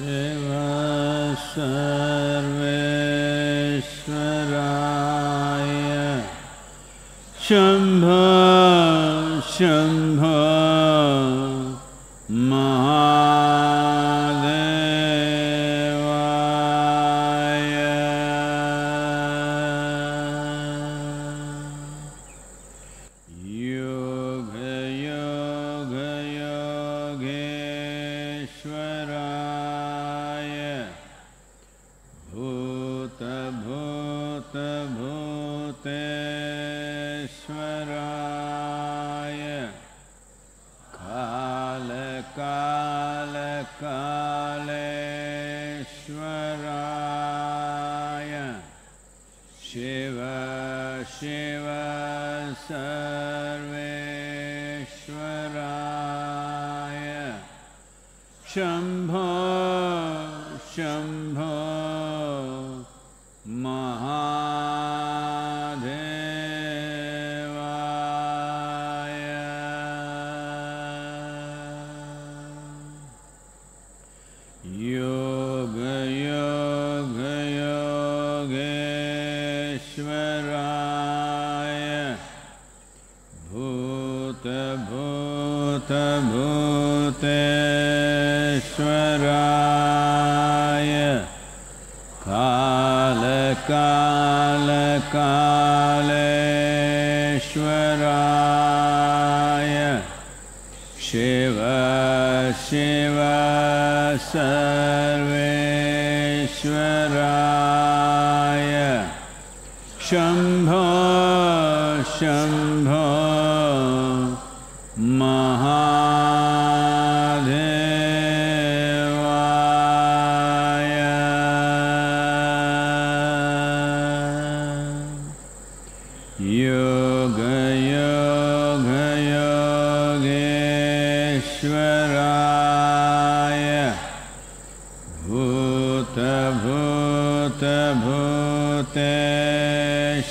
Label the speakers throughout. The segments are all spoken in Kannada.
Speaker 1: र्वे सराय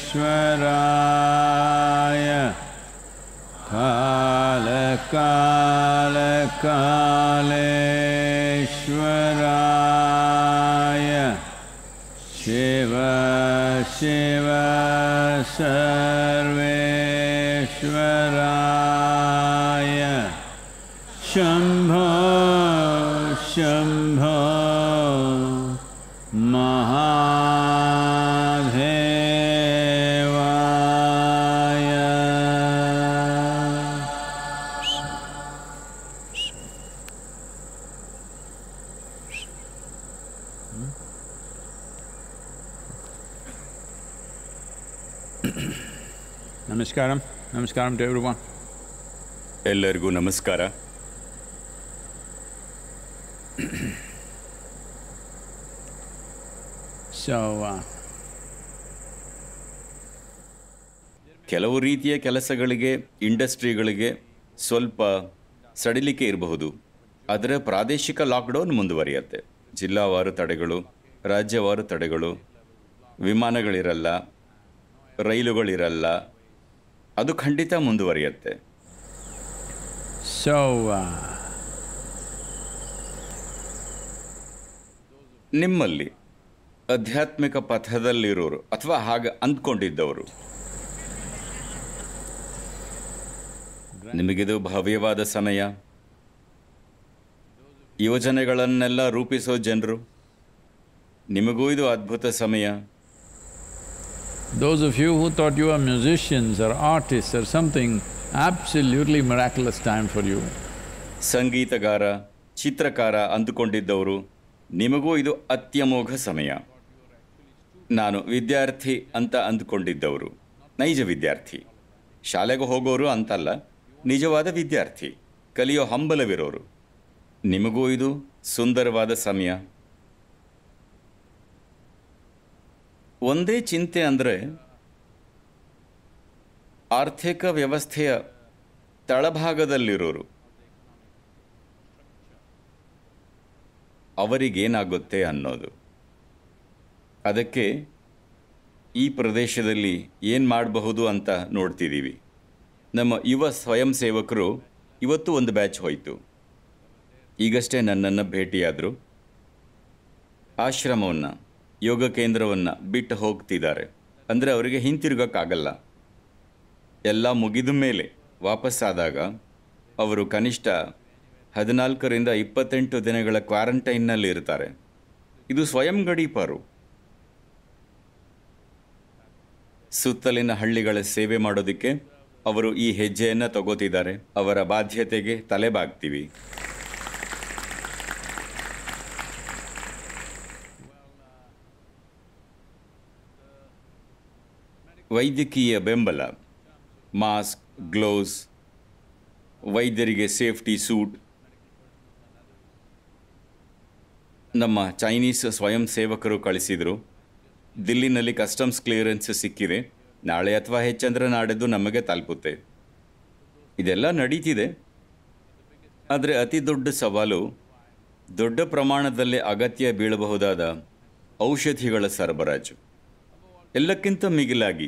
Speaker 1: ईश्वराय कालकालकालराय शेव शे सर्वेश्वराय शम् ನಮಸ್ಕಾರಂ ನಮಸ್ಕಾರ ಟು
Speaker 2: ಎಲ್ಲರಿಗೂ ನಮಸ್ಕಾರ uh, ಕೆಲವು ರೀತಿಯ ಕೆಲಸಗಳಿಗೆ ಇಂಡಸ್ಟ್ರಿಗಳಿಗೆ ಸ್ವಲ್ಪ ಸಡಿಲಿಕೆ ಇರಬಹುದು ಆದರೆ ಪ್ರಾದೇಶಿಕ ಲಾಕ್ಡೌನ್ ಮುಂದುವರಿಯುತ್ತೆ ಜಿಲ್ಲಾವಾರು ತಡೆಗಳು ರಾಜ್ಯವಾರು ತಡೆಗಳು ವಿಮಾನಗಳಿರಲ್ಲ ರೈಲುಗಳಿರಲ್ಲ ಅದು ಖಂಡಿತ ಮುಂದುವರಿಯುತ್ತೆ
Speaker 1: ಸೊ uh,
Speaker 2: ನಿಮ್ಮಲ್ಲಿ ಆಧ್ಯಾತ್ಮಿಕ ಪಥದಲ್ಲಿರೋರು ಅಥವಾ ಹಾಗೆ ಅಂದ್ಕೊಂಡಿದ್ದವರು ನಿಮಗಿದು ಭವ್ಯವಾದ ಸಮಯ ಯೋಜನೆಗಳನ್ನೆಲ್ಲ ರೂಪಿಸೋ ಜನರು ನಿಮಗೂ ಇದು ಅದ್ಭುತ ಸಮಯ
Speaker 1: Those of you who thought you were musicians or artists or something, absolutely
Speaker 2: miraculous time for you. ಸಂಗೀತಗಾರ ಚಿತ್ರಕಾರ ಅಂದುಕೊಂಡಿದ್ದವರು ನಿಮಗೂ ಇದು ಅತ್ಯಮೋಘ ಸಮಯ ನಾನು ವಿದ್ಯಾರ್ಥಿ ಅಂತ ಅಂದುಕೊಂಡಿದ್ದವರು ನೈಜ ವಿದ್ಯಾರ್ಥಿ ಶಾಲೆಗೆ ಹೋಗೋರು ಅಂತಲ್ಲ ನಿಜವಾದ ವಿದ್ಯಾರ್ಥಿ ಕಲಿಯೋ ಹಂಬಲವಿರೋರು ನಿಮಗೂ ಇದು ಸುಂದರವಾದ ಸಮಯ ಒಂದೇ ಚಿಂತೆ ಅಂದರೆ ಆರ್ಥಿಕ ವ್ಯವಸ್ಥೆಯ ತಳಭಾಗದಲ್ಲಿರೋರು ಅವರಿಗೇನಾಗುತ್ತೆ ಅನ್ನೋದು ಅದಕ್ಕೆ ಈ ಪ್ರದೇಶದಲ್ಲಿ ಏನು ಮಾಡಬಹುದು ಅಂತ ನೋಡ್ತಿದ್ದೀವಿ ನಮ್ಮ ಯುವ ಸ್ವಯಂ ಸೇವಕರು ಇವತ್ತು ಒಂದು ಬ್ಯಾಚ್ ಹೋಯಿತು ಈಗಷ್ಟೇ ನನ್ನನ್ನು ಭೇಟಿಯಾದರು ಆಶ್ರಮವನ್ನು ಯೋಗ ಕೇಂದ್ರವನ್ನು ಬಿಟ್ಟು ಹೋಗ್ತಿದ್ದಾರೆ ಅಂದರೆ ಅವರಿಗೆ ಹಿಂತಿರುಗೋಕ್ಕಾಗಲ್ಲ ಎಲ್ಲ ಮುಗಿದ ಮೇಲೆ ವಾಪಸ್ಸಾದಾಗ ಅವರು ಕನಿಷ್ಠ ಹದಿನಾಲ್ಕರಿಂದ ಇಪ್ಪತ್ತೆಂಟು ದಿನಗಳ ಕ್ವಾರಂಟೈನ್ನಲ್ಲಿ ಇರ್ತಾರೆ ಇದು ಸ್ವಯಂ ಗಡೀಪಾರು ಸುತ್ತಲಿನ ಹಳ್ಳಿಗಳ ಸೇವೆ ಮಾಡೋದಕ್ಕೆ ಅವರು ಈ ಹೆಜ್ಜೆಯನ್ನು ತಗೋತಿದ್ದಾರೆ ಅವರ ಬಾಧ್ಯತೆಗೆ ತಲೆಬಾಗ್ತೀವಿ ವೈದ್ಯಕೀಯ ಬೆಂಬಲ ಮಾಸ್ಕ್ ಗ್ಲೋವ್ಸ್ ವೈದ್ಯರಿಗೆ ಸೇಫ್ಟಿ ಸೂಟ್ ನಮ್ಮ ಚೈನೀಸ್ ಸ್ವಯಂ ಸೇವಕರು ಕಳಿಸಿದರು ದಿಲ್ಲಿನಲ್ಲಿ ಕಸ್ಟಮ್ಸ್ ಕ್ಲಿಯರೆನ್ಸ್ ಸಿಕ್ಕಿದೆ ನಾಳೆ ಅಥವಾ ಹೆಚ್ಚಂದ್ರೆ ನಾಡಿದ್ದು ನಮಗೆ ತಲುಪುತ್ತೆ ಇದೆಲ್ಲ ನಡೀತಿದೆ ಆದರೆ ಅತಿ ದೊಡ್ಡ ಸವಾಲು ದೊಡ್ಡ ಪ್ರಮಾಣದಲ್ಲಿ ಅಗತ್ಯ ಬೀಳಬಹುದಾದ ಔಷಧಿಗಳ ಸರಬರಾಜು ಎಲ್ಲಕ್ಕಿಂತ ಮಿಗಿಲಾಗಿ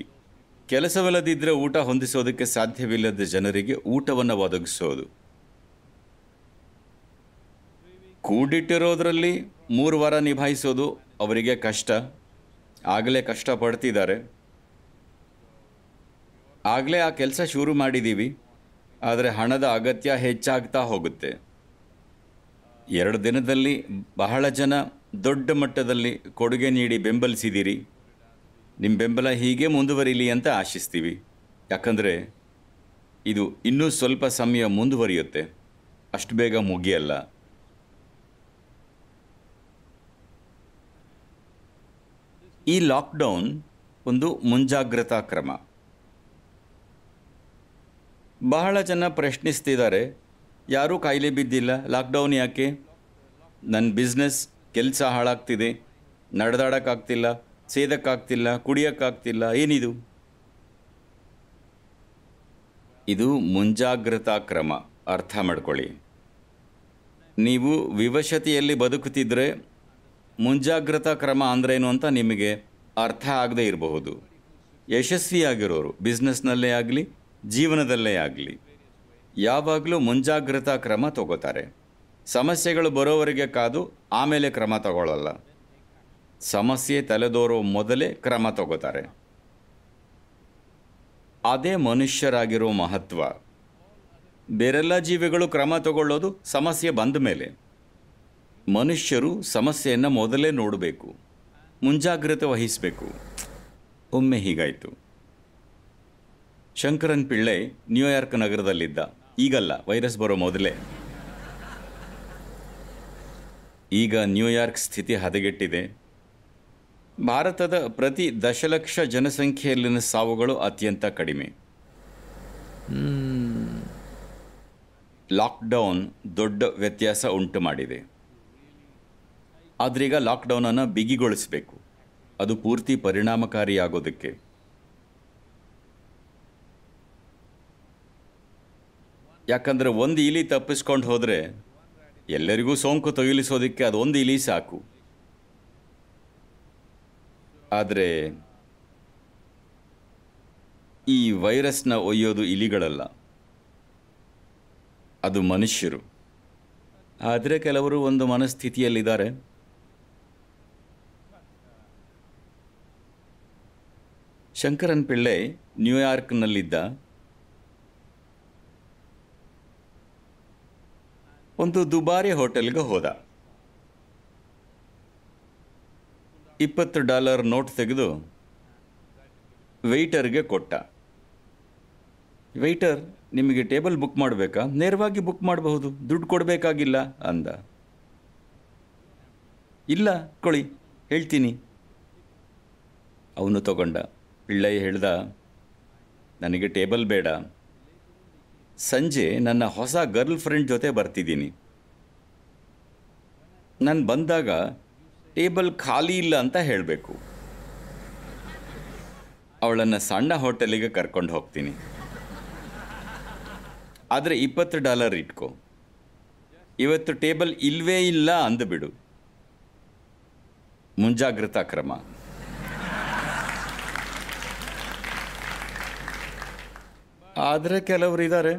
Speaker 2: ಕೆಲಸವಿಲ್ಲದಿದ್ದರೆ ಊಟ ಹೊಂದಿಸೋದಕ್ಕೆ ಸಾಧ್ಯವಿಲ್ಲದ ಜನರಿಗೆ ಊಟವನ್ನು ಒದಗಿಸೋದು ಕೂಡಿಟ್ಟಿರೋದರಲ್ಲಿ ಮೂರು ವಾರ ನಿಭಾಯಿಸೋದು ಅವರಿಗೆ ಕಷ್ಟ ಆಗಲೇ ಕಷ್ಟ ಪಡ್ತಿದ್ದಾರೆ ಆಗಲೇ ಆ ಕೆಲಸ ಶುರು ಮಾಡಿದ್ದೀವಿ ಆದರೆ ಹಣದ ಅಗತ್ಯ ಹೆಚ್ಚಾಗ್ತಾ ಹೋಗುತ್ತೆ ಎರಡು ದಿನದಲ್ಲಿ ಬಹಳ ಜನ ದೊಡ್ಡ ಮಟ್ಟದಲ್ಲಿ ಕೊಡುಗೆ ನೀಡಿ ಬೆಂಬಲಿಸಿದ್ದೀರಿ ನಿಮ್ಮ ಬೆಂಬಲ ಹೀಗೆ ಮುಂದುವರಿಲಿ ಅಂತ ಆಶಿಸ್ತೀವಿ ಯಾಕಂದರೆ ಇದು ಇನ್ನೂ ಸ್ವಲ್ಪ ಸಮಯ ಮುಂದುವರಿಯುತ್ತೆ ಅಷ್ಟು ಬೇಗ ಮುಗಿಯಲ್ಲ ಈ ಲಾಕ್ಡೌನ್ ಒಂದು ಮುಂಜಾಗ್ರತಾ ಕ್ರಮ ಬಹಳ ಜನ ಪ್ರಶ್ನಿಸ್ತಿದ್ದಾರೆ ಯಾರೂ ಕಾಯಿಲೆ ಬಿದ್ದಿಲ್ಲ ಲಾಕ್ಡೌನ್ ಯಾಕೆ ನನ್ನ ಬಿಸ್ನೆಸ್ ಕೆಲಸ ಹಾಳಾಗ್ತಿದೆ ನಡೆದಾಡೋಕ್ಕಾಗ್ತಿಲ್ಲ ಸೇದಕ್ಕಾಗ್ತಿಲ್ಲ ಕುಡಿಯೋಕ್ಕಾಗ್ತಿಲ್ಲ ಏನಿದು ಇದು ಮುಂಜಾಗ್ರತಾ ಕ್ರಮ ಅರ್ಥ ಮಾಡ್ಕೊಳ್ಳಿ ನೀವು ವಿವಶತೆಯಲ್ಲಿ ಬದುಕುತ್ತಿದ್ದರೆ ಮುಂಜಾಗ್ರತಾ ಕ್ರಮ ಅಂದ್ರೇನು ಅಂತ ನಿಮಗೆ ಅರ್ಥ ಆಗದೇ ಇರಬಹುದು ಯಶಸ್ವಿಯಾಗಿರೋರು ಬಿಸ್ನೆಸ್ನಲ್ಲೇ ಆಗಲಿ ಜೀವನದಲ್ಲೇ ಆಗಲಿ ಯಾವಾಗಲೂ ಮುಂಜಾಗ್ರತಾ ಕ್ರಮ ತಗೋತಾರೆ ಸಮಸ್ಯೆಗಳು ಬರೋವರೆಗೆ ಕಾದು ಆಮೇಲೆ ಕ್ರಮ ತಗೊಳ್ಳಲ್ಲ ಸಮಸ್ಯೆ ತಲೆದೋರೋ ಮೊದಲೇ ಕ್ರಮ ತಗೋತಾರೆ ಅದೇ ಮನುಷ್ಯರಾಗಿರೋ ಮಹತ್ವ ಬೇರೆಲ್ಲ ಜೀವಿಗಳು ಕ್ರಮ ತಗೊಳ್ಳೋದು ಸಮಸ್ಯೆ ಬಂದ ಮೇಲೆ ಮನುಷ್ಯರು ಸಮಸ್ಯೆಯನ್ನು ಮೊದಲೇ ನೋಡಬೇಕು ಮುಂಜಾಗ್ರತೆ ವಹಿಸಬೇಕು ಒಮ್ಮೆ ಹೀಗಾಯಿತು ಶಂಕರನ್ ಪಿಳ್ಳೆ ನ್ಯೂಯಾರ್ಕ್ ನಗರದಲ್ಲಿದ್ದ ಈಗಲ್ಲ ವೈರಸ್ ಬರೋ ಮೊದಲೇ ಈಗ ನ್ಯೂಯಾರ್ಕ್ ಸ್ಥಿತಿ ಹದಗೆಟ್ಟಿದೆ ಭಾರತದ ಪ್ರತಿ ದಶಲಕ್ಷ ಜನಸಂಖ್ಯೆಯಲ್ಲಿನ ಸಾವುಗಳು ಅತ್ಯಂತ ಕಡಿಮೆ ಲಾಕ್ಡೌನ್ ದೊಡ್ಡ ವ್ಯತ್ಯಾಸ ಉಂಟು ಮಾಡಿದೆ ಆದ್ರೀಗ ಲಾಕ್ಡೌನನ್ನು ಬಿಗಿಗೊಳಿಸಬೇಕು ಅದು ಪೂರ್ತಿ ಪರಿಣಾಮಕಾರಿಯಾಗೋದಕ್ಕೆ ಯಾಕಂದರೆ ಒಂದು ಇಲಿ ತಪ್ಪಿಸ್ಕೊಂಡು ಹೋದರೆ ಎಲ್ಲರಿಗೂ ಸೋಂಕು ತೊಗಿಲಿಸೋದಕ್ಕೆ ಅದೊಂದು ಇಲಿ ಸಾಕು ಆದರೆ ಈ ವೈರಸ್ನ ಒಯ್ಯೋದು ಇಲಿಗಳಲ್ಲ ಅದು ಮನುಷ್ಯರು ಆದರೆ ಕೆಲವರು ಒಂದು ಮನಸ್ಥಿತಿಯಲ್ಲಿದ್ದಾರೆ ಶಂಕರನ್ ಪಿಳ್ಳೆ ನ್ಯೂಯಾರ್ಕ್ನಲ್ಲಿದ್ದ ಒಂದು ದುಬಾರಿ ಹೋಟೆಲ್ಗೆ ಹೋದ ಇಪ್ಪತ್ತು ಡಾಲರ್ ನೋಟ್ ತೆಗೆದು ವೆಯ್ಟರ್ಗೆ ಕೊಟ್ಟ ವೆಯ್ಟರ್ ನಿಮಗೆ ಟೇಬಲ್ ಬುಕ್ ಮಾಡಬೇಕಾ ನೇರವಾಗಿ ಬುಕ್ ಮಾಡಬಹುದು ದುಡ್ಡು ಕೊಡಬೇಕಾಗಿಲ್ಲ ಅಂದ ಇಲ್ಲ ಕೊಳಿ ಹೇಳ್ತೀನಿ ಅವನು ತಗೊಂಡ ಪಿಳ್ಳೈ ಹೇಳ್ದ ನನಗೆ ಟೇಬಲ್ ಬೇಡ ಸಂಜೆ ನನ್ನ ಹೊಸ ಗರ್ಲ್ ಫ್ರೆಂಡ್ ಜೊತೆ ಬರ್ತಿದ್ದೀನಿ ನಾನು ಬಂದಾಗ ಟೇಬಲ್ ಖಾಲಿ ಇಲ್ಲ ಅಂತ ಹೇಳಬೇಕು ಅವಳನ್ನು ಸಣ್ಣ ಹೋಟೆಲಿಗೆ ಕರ್ಕೊಂಡು ಹೋಗ್ತೀನಿ ಆದರೆ ಇಪ್ಪತ್ತು ಡಾಲರ್ ಇಟ್ಕೋ ಇವತ್ತು ಟೇಬಲ್ ಇಲ್ವೇ ಇಲ್ಲ ಅಂದುಬಿಡು ಮುಂಜಾಗ್ರತಾ ಕ್ರಮ ಆದರೆ ಇದ್ದಾರೆ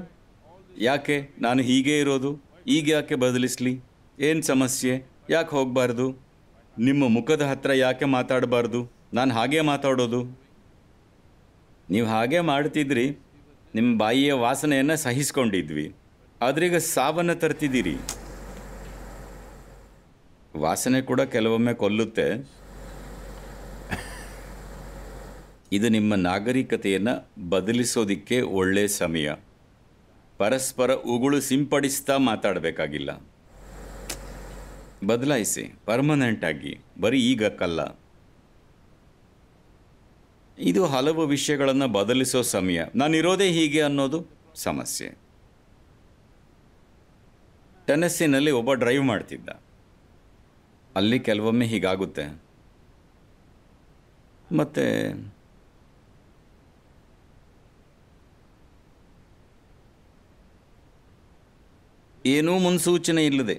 Speaker 2: ಯಾಕೆ ನಾನು ಹೀಗೆ ಇರೋದು ಈಗ ಯಾಕೆ ಬದಲಿಸ್ಲಿ ಏನು ಸಮಸ್ಯೆ ಯಾಕೆ ಹೋಗಬಾರ್ದು ನಿಮ್ಮ ಮುಖದ ಹತ್ರ ಯಾಕೆ ಮಾತಾಡಬಾರ್ದು ನಾನು ಹಾಗೆ ಮಾತಾಡೋದು ನೀವು ಹಾಗೆ ಮಾಡ್ತಿದ್ರಿ ನಿಮ್ಮ ಬಾಯಿಯ ವಾಸನೆಯನ್ನು ಸಹಿಸ್ಕೊಂಡಿದ್ವಿ ಆದ್ರೀಗ ಸಾವನ್ನು ತರ್ತಿದ್ದೀರಿ ವಾಸನೆ ಕೂಡ ಕೆಲವೊಮ್ಮೆ ಕೊಲ್ಲುತ್ತೆ ಇದು ನಿಮ್ಮ ನಾಗರಿಕತೆಯನ್ನು ಬದಲಿಸೋದಿಕ್ಕೆ ಒಳ್ಳೆಯ ಸಮಯ ಪರಸ್ಪರ ಉಗುಳು ಸಿಂಪಡಿಸ್ತಾ ಮಾತಾಡಬೇಕಾಗಿಲ್ಲ ಬದಲಾಯಿಸಿ ಪರ್ಮನೆಂಟಾಗಿ ಬರೀ ಈಗ ಕಲ್ಲ ಇದು ಹಲವು ವಿಷಯಗಳನ್ನು ಬದಲಿಸೋ ಸಮಯ ನಾನಿರೋದೇ ಹೀಗೆ ಅನ್ನೋದು ಸಮಸ್ಯೆ ಟೆನಸ್ಸಿನಲ್ಲಿ ಒಬ್ಬ ಡ್ರೈವ್ ಮಾಡ್ತಿದ್ದ ಅಲ್ಲಿ ಕೆಲವೊಮ್ಮೆ ಹೀಗಾಗುತ್ತೆ ಮತ್ತೆ ಏನೂ ಮುನ್ಸೂಚನೆ ಇಲ್ಲದೆ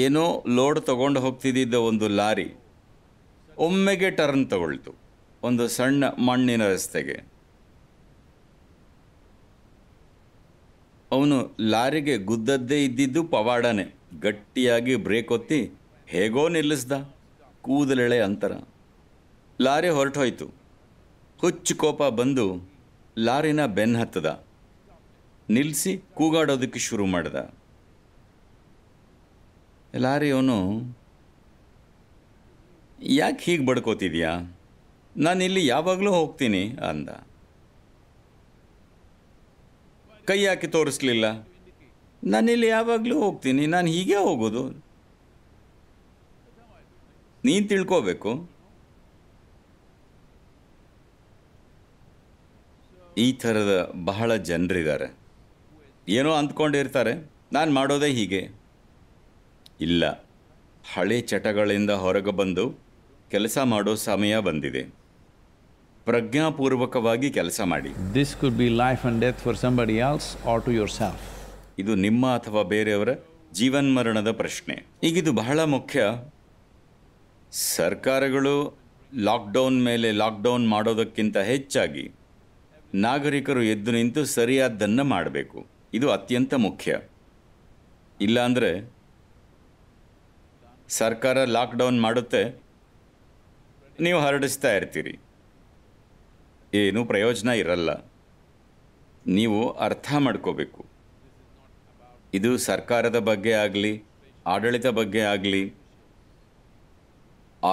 Speaker 2: ಏನೋ ಲೋಡ್ ತಗೊಂಡು ಹೋಗ್ತಿದ್ದಿದ್ದ ಒಂದು ಲಾರಿ ಒಮ್ಮೆಗೆ ಟರ್ನ್ ತಗೊಳ್ತು ಒಂದು ಸಣ್ಣ ಮಣ್ಣಿನ ರಸ್ತೆಗೆ ಅವನು ಲಾರಿಗೆ ಗುದ್ದದ್ದೇ ಇದ್ದಿದ್ದು ಪವಾಡನೆ ಗಟ್ಟಿಯಾಗಿ ಬ್ರೇಕ್ ಒತ್ತಿ ಹೇಗೋ ನಿಲ್ಲಿಸ್ದ ಕೂದಲೆಳೆ ಅಂತರ ಲಾರಿ ಹೊರಟೋಯ್ತು ಹುಚ್ಚು ಕೋಪ ಬಂದು ಲಾರಿನ ಬೆನ್ನ ಹತ್ತದ ನಿಲ್ಲಿಸಿ ಕೂಗಾಡೋದಕ್ಕೆ ಶುರು ಮಾಡ್ದ ಅವನು ಯಾಕೆ ಹೀಗೆ ಬಡ್ಕೋತಿದ್ಯಾ ನಾನು ಇಲ್ಲಿ ಯಾವಾಗಲೂ ಹೋಗ್ತೀನಿ ಅಂದ ಕೈ ಹಾಕಿ ತೋರಿಸ್ಲಿಲ್ಲ ಇಲ್ಲಿ ಯಾವಾಗಲೂ ಹೋಗ್ತೀನಿ ನಾನು ಹೀಗೆ ಹೋಗೋದು ನೀನು ತಿಳ್ಕೋಬೇಕು ಈ ಥರದ ಬಹಳ ಜನರಿದ್ದಾರೆ ಏನೋ ಅಂದ್ಕೊಂಡಿರ್ತಾರೆ ನಾನು ಮಾಡೋದೇ ಹೀಗೆ ಇಲ್ಲ ಹಳೆ ಚಟಗಳಿಂದ ಹೊರಗೆ ಬಂದು ಕೆಲಸ ಮಾಡೋ ಸಮಯ ಬಂದಿದೆ ಪ್ರಜ್ಞಾಪೂರ್ವಕವಾಗಿ ಕೆಲಸ ಮಾಡಿ this could be life and death for somebody else or to yourself ಇದು ನಿಮ್ಮ ಅಥವಾ ಬೇರೆಯವರ ಜೀವನ್ಮರಣದ ಪ್ರಶ್ನೆ ಈಗ ಇದು ಬಹಳ ಮುಖ್ಯ ಸರ್ಕಾರಗಳು ಲಾಕ್ಡೌನ್ ಮೇಲೆ ಲಾಕ್ಡೌನ್ ಮಾಡೋದಕ್ಕಿಂತ ಹೆಚ್ಚಾಗಿ ನಾಗರಿಕರು ಎದ್ದು ನಿಂತು ಸರಿಯಾದ್ದನ್ನು ಮಾಡಬೇಕು ಇದು ಅತ್ಯಂತ ಮುಖ್ಯ ಇಲ್ಲಾಂದರೆ ಸರ್ಕಾರ ಲಾಕ್ಡೌನ್ ಮಾಡುತ್ತೆ ನೀವು ಹರಡಿಸ್ತಾ ಇರ್ತೀರಿ ಏನೂ ಪ್ರಯೋಜನ ಇರಲ್ಲ ನೀವು ಅರ್ಥ ಮಾಡ್ಕೋಬೇಕು ಇದು ಸರ್ಕಾರದ ಬಗ್ಗೆ ಆಗಲಿ ಆಡಳಿತ ಬಗ್ಗೆ ಆಗಲಿ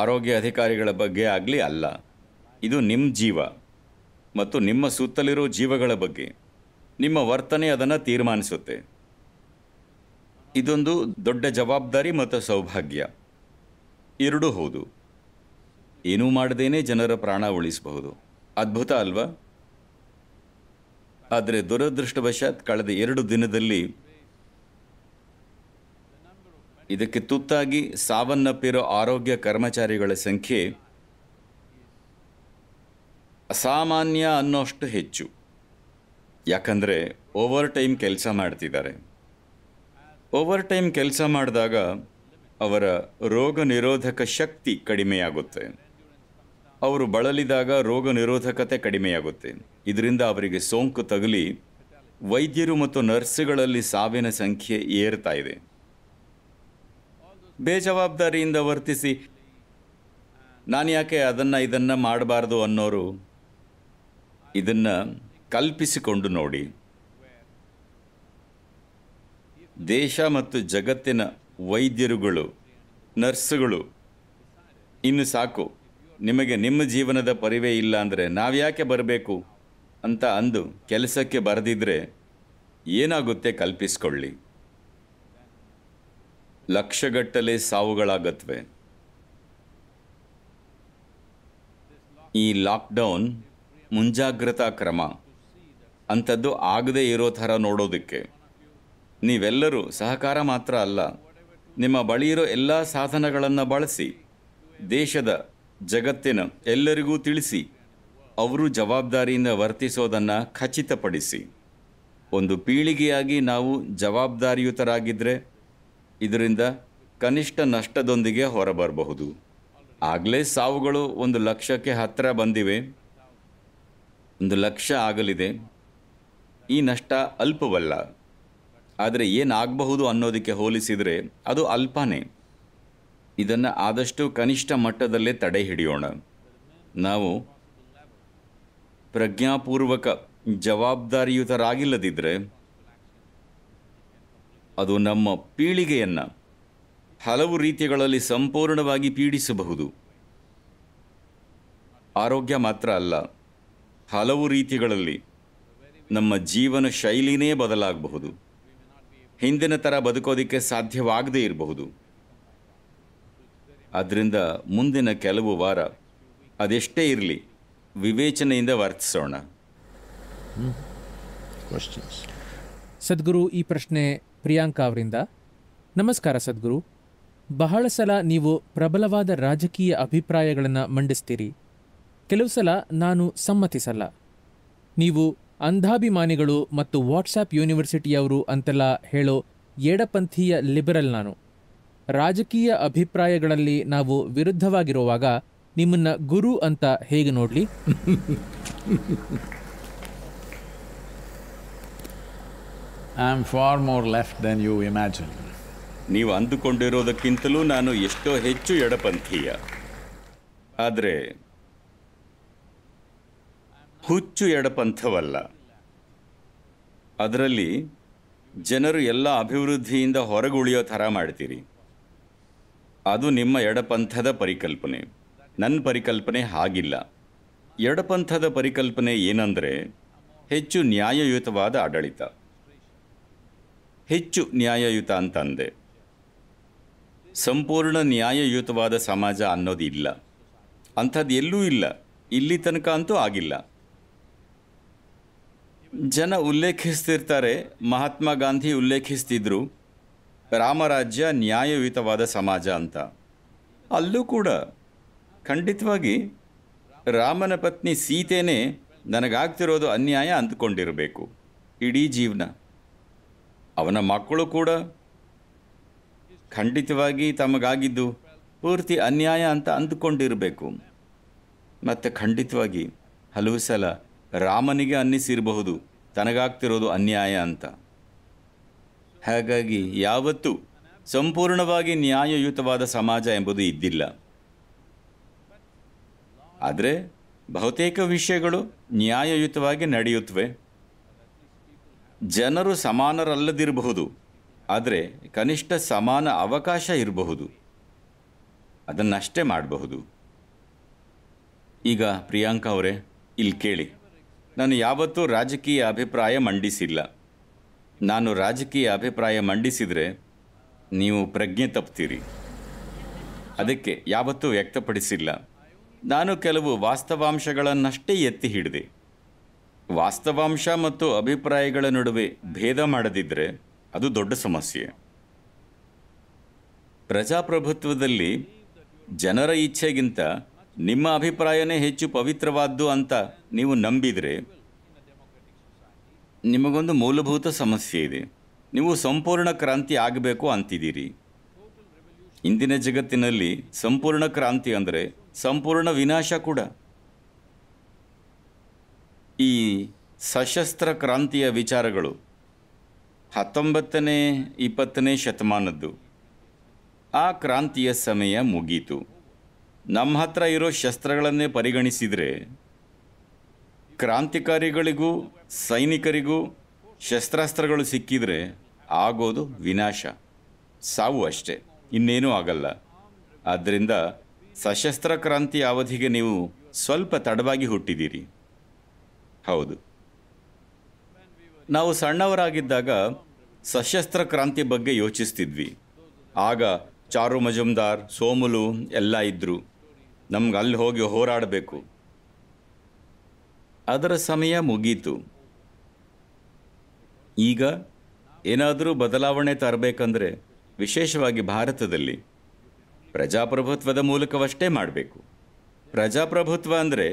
Speaker 2: ಆರೋಗ್ಯ ಅಧಿಕಾರಿಗಳ ಬಗ್ಗೆ ಆಗಲಿ ಅಲ್ಲ ಇದು ನಿಮ್ಮ ಜೀವ ಮತ್ತು ನಿಮ್ಮ ಸುತ್ತಲಿರೋ ಜೀವಗಳ ಬಗ್ಗೆ ನಿಮ್ಮ ವರ್ತನೆ ಅದನ್ನು ತೀರ್ಮಾನಿಸುತ್ತೆ ಇದೊಂದು ದೊಡ್ಡ ಜವಾಬ್ದಾರಿ ಮತ್ತು ಸೌಭಾಗ್ಯ ಎರಡೂ ಹೌದು ಏನೂ ಮಾಡದೇನೆ ಜನರ ಪ್ರಾಣ ಉಳಿಸಬಹುದು ಅದ್ಭುತ ಅಲ್ವಾ ಆದರೆ ದುರದೃಷ್ಟವಶಾತ್ ಕಳೆದ ಎರಡು ದಿನದಲ್ಲಿ ಇದಕ್ಕೆ ತುತ್ತಾಗಿ ಸಾವನ್ನಪ್ಪಿರೋ ಆರೋಗ್ಯ ಕರ್ಮಚಾರಿಗಳ ಸಂಖ್ಯೆ ಅಸಾಮಾನ್ಯ ಅನ್ನೋಷ್ಟು ಹೆಚ್ಚು ಯಾಕಂದರೆ ಓವರ್ ಟೈಮ್ ಕೆಲಸ ಮಾಡ್ತಿದ್ದಾರೆ ಓವರ್ ಟೈಮ್ ಕೆಲಸ ಮಾಡಿದಾಗ ಅವರ ರೋಗ ನಿರೋಧಕ ಶಕ್ತಿ ಕಡಿಮೆಯಾಗುತ್ತೆ ಅವರು ಬಳಲಿದಾಗ ರೋಗ ನಿರೋಧಕತೆ ಕಡಿಮೆಯಾಗುತ್ತೆ ಇದರಿಂದ ಅವರಿಗೆ ಸೋಂಕು ತಗುಲಿ ವೈದ್ಯರು ಮತ್ತು ನರ್ಸ್ಗಳಲ್ಲಿ ಸಾವಿನ ಸಂಖ್ಯೆ ಏರ್ತಾ ಇದೆ ಬೇಜವಾಬ್ದಾರಿಯಿಂದ ವರ್ತಿಸಿ ನಾನು ಯಾಕೆ ಅದನ್ನು ಇದನ್ನು ಮಾಡಬಾರ್ದು ಅನ್ನೋರು ಇದನ್ನು ಕಲ್ಪಿಸಿಕೊಂಡು ನೋಡಿ ದೇಶ ಮತ್ತು ಜಗತ್ತಿನ ವೈದ್ಯರುಗಳು ನರ್ಸುಗಳು ಇನ್ನು ಸಾಕು ನಿಮಗೆ ನಿಮ್ಮ ಜೀವನದ ಪರಿವೇ ಇಲ್ಲ ಅಂದರೆ ನಾವ್ಯಾಕೆ ಬರಬೇಕು ಅಂತ ಅಂದು ಕೆಲಸಕ್ಕೆ ಬರೆದಿದ್ದರೆ ಏನಾಗುತ್ತೆ ಕಲ್ಪಿಸ್ಕೊಳ್ಳಿ ಲಕ್ಷಗಟ್ಟಲೆ ಸಾವುಗಳಾಗತ್ವೆ ಈ ಲಾಕ್ಡೌನ್ ಮುಂಜಾಗ್ರತಾ ಕ್ರಮ ಅಂಥದ್ದು ಆಗದೇ ಇರೋ ಥರ ನೋಡೋದಕ್ಕೆ ನೀವೆಲ್ಲರೂ ಸಹಕಾರ ಮಾತ್ರ ಅಲ್ಲ ನಿಮ್ಮ ಬಳಿಯಿರೋ ಎಲ್ಲ ಸಾಧನಗಳನ್ನು ಬಳಸಿ ದೇಶದ ಜಗತ್ತಿನ ಎಲ್ಲರಿಗೂ ತಿಳಿಸಿ ಅವರು ಜವಾಬ್ದಾರಿಯಿಂದ ವರ್ತಿಸೋದನ್ನು ಖಚಿತಪಡಿಸಿ ಒಂದು ಪೀಳಿಗೆಯಾಗಿ ನಾವು ಜವಾಬ್ದಾರಿಯುತರಾಗಿದ್ದರೆ ಇದರಿಂದ ಕನಿಷ್ಠ ನಷ್ಟದೊಂದಿಗೆ ಹೊರಬರಬಹುದು ಆಗಲೇ ಸಾವುಗಳು ಒಂದು ಲಕ್ಷಕ್ಕೆ ಹತ್ತಿರ ಬಂದಿವೆ ಒಂದು ಲಕ್ಷ ಆಗಲಿದೆ ಈ ನಷ್ಟ ಅಲ್ಪವಲ್ಲ ಆದರೆ ಏನಾಗಬಹುದು ಅನ್ನೋದಕ್ಕೆ ಹೋಲಿಸಿದರೆ ಅದು ಅಲ್ಪನೇ ಇದನ್ನು ಆದಷ್ಟು ಕನಿಷ್ಠ ಮಟ್ಟದಲ್ಲೇ ತಡೆ ಹಿಡಿಯೋಣ ನಾವು ಪ್ರಜ್ಞಾಪೂರ್ವಕ ಜವಾಬ್ದಾರಿಯುತರಾಗಿಲ್ಲದಿದ್ದರೆ ಅದು ನಮ್ಮ ಪೀಳಿಗೆಯನ್ನು ಹಲವು ರೀತಿಗಳಲ್ಲಿ ಸಂಪೂರ್ಣವಾಗಿ ಪೀಡಿಸಬಹುದು ಆರೋಗ್ಯ ಮಾತ್ರ ಅಲ್ಲ ಹಲವು ರೀತಿಗಳಲ್ಲಿ ನಮ್ಮ ಜೀವನ ಶೈಲಿನೇ ಬದಲಾಗಬಹುದು ಹಿಂದಿನ ಥರ ಬದುಕೋದಕ್ಕೆ ಸಾಧ್ಯವಾಗದೇ ಇರಬಹುದು ಅದರಿಂದ ಮುಂದಿನ ಕೆಲವು ವಾರ ಅದೆಷ್ಟೇ ಇರಲಿ ವಿವೇಚನೆಯಿಂದ ವರ್ತಿಸೋಣ ಸದ್ಗುರು ಈ ಪ್ರಶ್ನೆ ಪ್ರಿಯಾಂಕಾ ಅವರಿಂದ ನಮಸ್ಕಾರ ಸದ್ಗುರು ಬಹಳ ಸಲ ನೀವು ಪ್ರಬಲವಾದ ರಾಜಕೀಯ ಅಭಿಪ್ರಾಯಗಳನ್ನು ಮಂಡಿಸ್ತೀರಿ ಕೆಲವು ಸಲ ನಾನು ಸಮ್ಮತಿಸಲ್ಲ ನೀವು ಅಂಧಾಭಿಮಾನಿಗಳು ಮತ್ತು ವಾಟ್ಸಾಪ್ ಯೂನಿವರ್ಸಿಟಿಯವರು ಅಂತೆಲ್ಲ ಹೇಳೋ ಎಡಪಂಥೀಯ ಲಿಬರಲ್ ನಾನು ರಾಜಕೀಯ ಅಭಿಪ್ರಾಯಗಳಲ್ಲಿ ನಾವು ವಿರುದ್ಧವಾಗಿರುವಾಗ ನಿಮ್ಮನ್ನ ಗುರು ಅಂತ ಹೇಗೆ ನೋಡಲಿ
Speaker 1: I am far more left than you imagine
Speaker 2: ನೀವು ಅಂದುಕೊಂಡಿರೋದಕ್ಕಿಂತಲೂ ನಾನು ಎಷ್ಟೋ ಹೆಚ್ಚು ಎಡಪಂಥೀಯ ಆದರೆ ಹುಚ್ಚು ಎಡಪಂಥವಲ್ಲ ಅದರಲ್ಲಿ ಜನರು ಎಲ್ಲ ಅಭಿವೃದ್ಧಿಯಿಂದ ಹೊರಗುಳಿಯೋ ಥರ ಮಾಡ್ತೀರಿ ಅದು ನಿಮ್ಮ ಎಡಪಂಥದ ಪರಿಕಲ್ಪನೆ ನನ್ನ ಪರಿಕಲ್ಪನೆ ಹಾಗಿಲ್ಲ ಎಡಪಂಥದ ಪರಿಕಲ್ಪನೆ ಏನಂದರೆ ಹೆಚ್ಚು ನ್ಯಾಯಯುತವಾದ ಆಡಳಿತ ಹೆಚ್ಚು ನ್ಯಾಯಯುತ ಅಂತಂದೆ ಸಂಪೂರ್ಣ ನ್ಯಾಯಯುತವಾದ ಸಮಾಜ ಅನ್ನೋದಿಲ್ಲ ಅಂಥದ್ದು ಎಲ್ಲೂ ಇಲ್ಲ ಇಲ್ಲಿ ತನಕ ಅಂತೂ ಆಗಿಲ್ಲ ಜನ ಉಲ್ಲೇಖಿಸ್ತಿರ್ತಾರೆ ಮಹಾತ್ಮ ಗಾಂಧಿ ಉಲ್ಲೇಖಿಸ್ತಿದ್ರು ರಾಮರಾಜ್ಯ ನ್ಯಾಯಯುತವಾದ ಸಮಾಜ ಅಂತ ಅಲ್ಲೂ ಕೂಡ ಖಂಡಿತವಾಗಿ ರಾಮನ ಪತ್ನಿ ಸೀತೆನೇ ನನಗಾಗ್ತಿರೋದು ಅನ್ಯಾಯ ಅಂದ್ಕೊಂಡಿರಬೇಕು ಇಡೀ ಜೀವನ ಅವನ ಮಕ್ಕಳು ಕೂಡ ಖಂಡಿತವಾಗಿ ತಮಗಾಗಿದ್ದು ಪೂರ್ತಿ ಅನ್ಯಾಯ ಅಂತ ಅಂದುಕೊಂಡಿರಬೇಕು ಮತ್ತು ಖಂಡಿತವಾಗಿ ಹಲವು ಸಲ ರಾಮನಿಗೆ ಅನ್ನಿಸಿರಬಹುದು ತನಗಾಗ್ತಿರೋದು ಅನ್ಯಾಯ ಅಂತ ಹಾಗಾಗಿ ಯಾವತ್ತೂ ಸಂಪೂರ್ಣವಾಗಿ ನ್ಯಾಯಯುತವಾದ ಸಮಾಜ ಎಂಬುದು ಇದ್ದಿಲ್ಲ ಆದರೆ ಬಹುತೇಕ ವಿಷಯಗಳು ನ್ಯಾಯಯುತವಾಗಿ ನಡೆಯುತ್ತವೆ ಜನರು ಸಮಾನರಲ್ಲದಿರಬಹುದು ಆದರೆ ಕನಿಷ್ಠ ಸಮಾನ ಅವಕಾಶ ಇರಬಹುದು ಅದನ್ನಷ್ಟೇ ಮಾಡಬಹುದು ಈಗ ಪ್ರಿಯಾಂಕಾ ಅವರೇ ಇಲ್ಲಿ ಕೇಳಿ ನಾನು ಯಾವತ್ತೂ ರಾಜಕೀಯ ಅಭಿಪ್ರಾಯ ಮಂಡಿಸಿಲ್ಲ ನಾನು ರಾಜಕೀಯ ಅಭಿಪ್ರಾಯ ಮಂಡಿಸಿದರೆ ನೀವು ಪ್ರಜ್ಞೆ ತಪ್ತೀರಿ ಅದಕ್ಕೆ ಯಾವತ್ತೂ ವ್ಯಕ್ತಪಡಿಸಿಲ್ಲ ನಾನು ಕೆಲವು ವಾಸ್ತವಾಂಶಗಳನ್ನಷ್ಟೇ ಎತ್ತಿ ಹಿಡಿದೆ ವಾಸ್ತವಾಂಶ ಮತ್ತು ಅಭಿಪ್ರಾಯಗಳ ನಡುವೆ ಭೇದ ಮಾಡದಿದ್ದರೆ ಅದು ದೊಡ್ಡ ಸಮಸ್ಯೆ ಪ್ರಜಾಪ್ರಭುತ್ವದಲ್ಲಿ ಜನರ ಇಚ್ಛೆಗಿಂತ ನಿಮ್ಮ ಅಭಿಪ್ರಾಯನೇ ಹೆಚ್ಚು ಪವಿತ್ರವಾದ್ದು ಅಂತ ನೀವು ನಂಬಿದರೆ ನಿಮಗೊಂದು ಮೂಲಭೂತ ಸಮಸ್ಯೆ ಇದೆ ನೀವು ಸಂಪೂರ್ಣ ಕ್ರಾಂತಿ ಆಗಬೇಕು ಅಂತಿದ್ದೀರಿ ಇಂದಿನ ಜಗತ್ತಿನಲ್ಲಿ ಸಂಪೂರ್ಣ ಕ್ರಾಂತಿ ಅಂದರೆ ಸಂಪೂರ್ಣ ವಿನಾಶ ಕೂಡ ಈ ಸಶಸ್ತ್ರ ಕ್ರಾಂತಿಯ ವಿಚಾರಗಳು ಹತ್ತೊಂಬತ್ತನೇ ಇಪ್ಪತ್ತನೇ ಶತಮಾನದ್ದು ಆ ಕ್ರಾಂತಿಯ ಸಮಯ ಮುಗೀತು ನಮ್ಮ ಹತ್ರ ಇರೋ ಶಸ್ತ್ರಗಳನ್ನೇ ಪರಿಗಣಿಸಿದರೆ ಕ್ರಾಂತಿಕಾರಿಗಳಿಗೂ ಸೈನಿಕರಿಗೂ ಶಸ್ತ್ರಾಸ್ತ್ರಗಳು ಸಿಕ್ಕಿದರೆ ಆಗೋದು ವಿನಾಶ ಸಾವು ಅಷ್ಟೇ ಇನ್ನೇನೂ ಆಗಲ್ಲ ಆದ್ದರಿಂದ ಸಶಸ್ತ್ರ ಕ್ರಾಂತಿ ಅವಧಿಗೆ ನೀವು ಸ್ವಲ್ಪ ತಡವಾಗಿ ಹುಟ್ಟಿದ್ದೀರಿ ಹೌದು ನಾವು ಸಣ್ಣವರಾಗಿದ್ದಾಗ ಸಶಸ್ತ್ರ ಕ್ರಾಂತಿ ಬಗ್ಗೆ ಯೋಚಿಸ್ತಿದ್ವಿ ಆಗ ಚಾರು ಮಜುಮ್ದಾರ್ ಸೋಮುಲು ಎಲ್ಲ ಇದ್ದರು ನಮ್ಗೆ ಅಲ್ಲಿ ಹೋಗಿ ಹೋರಾಡಬೇಕು ಅದರ ಸಮಯ ಮುಗೀತು ಈಗ ಏನಾದರೂ ಬದಲಾವಣೆ ತರಬೇಕಂದ್ರೆ ವಿಶೇಷವಾಗಿ ಭಾರತದಲ್ಲಿ ಪ್ರಜಾಪ್ರಭುತ್ವದ ಮೂಲಕವಷ್ಟೇ ಮಾಡಬೇಕು ಪ್ರಜಾಪ್ರಭುತ್ವ ಅಂದರೆ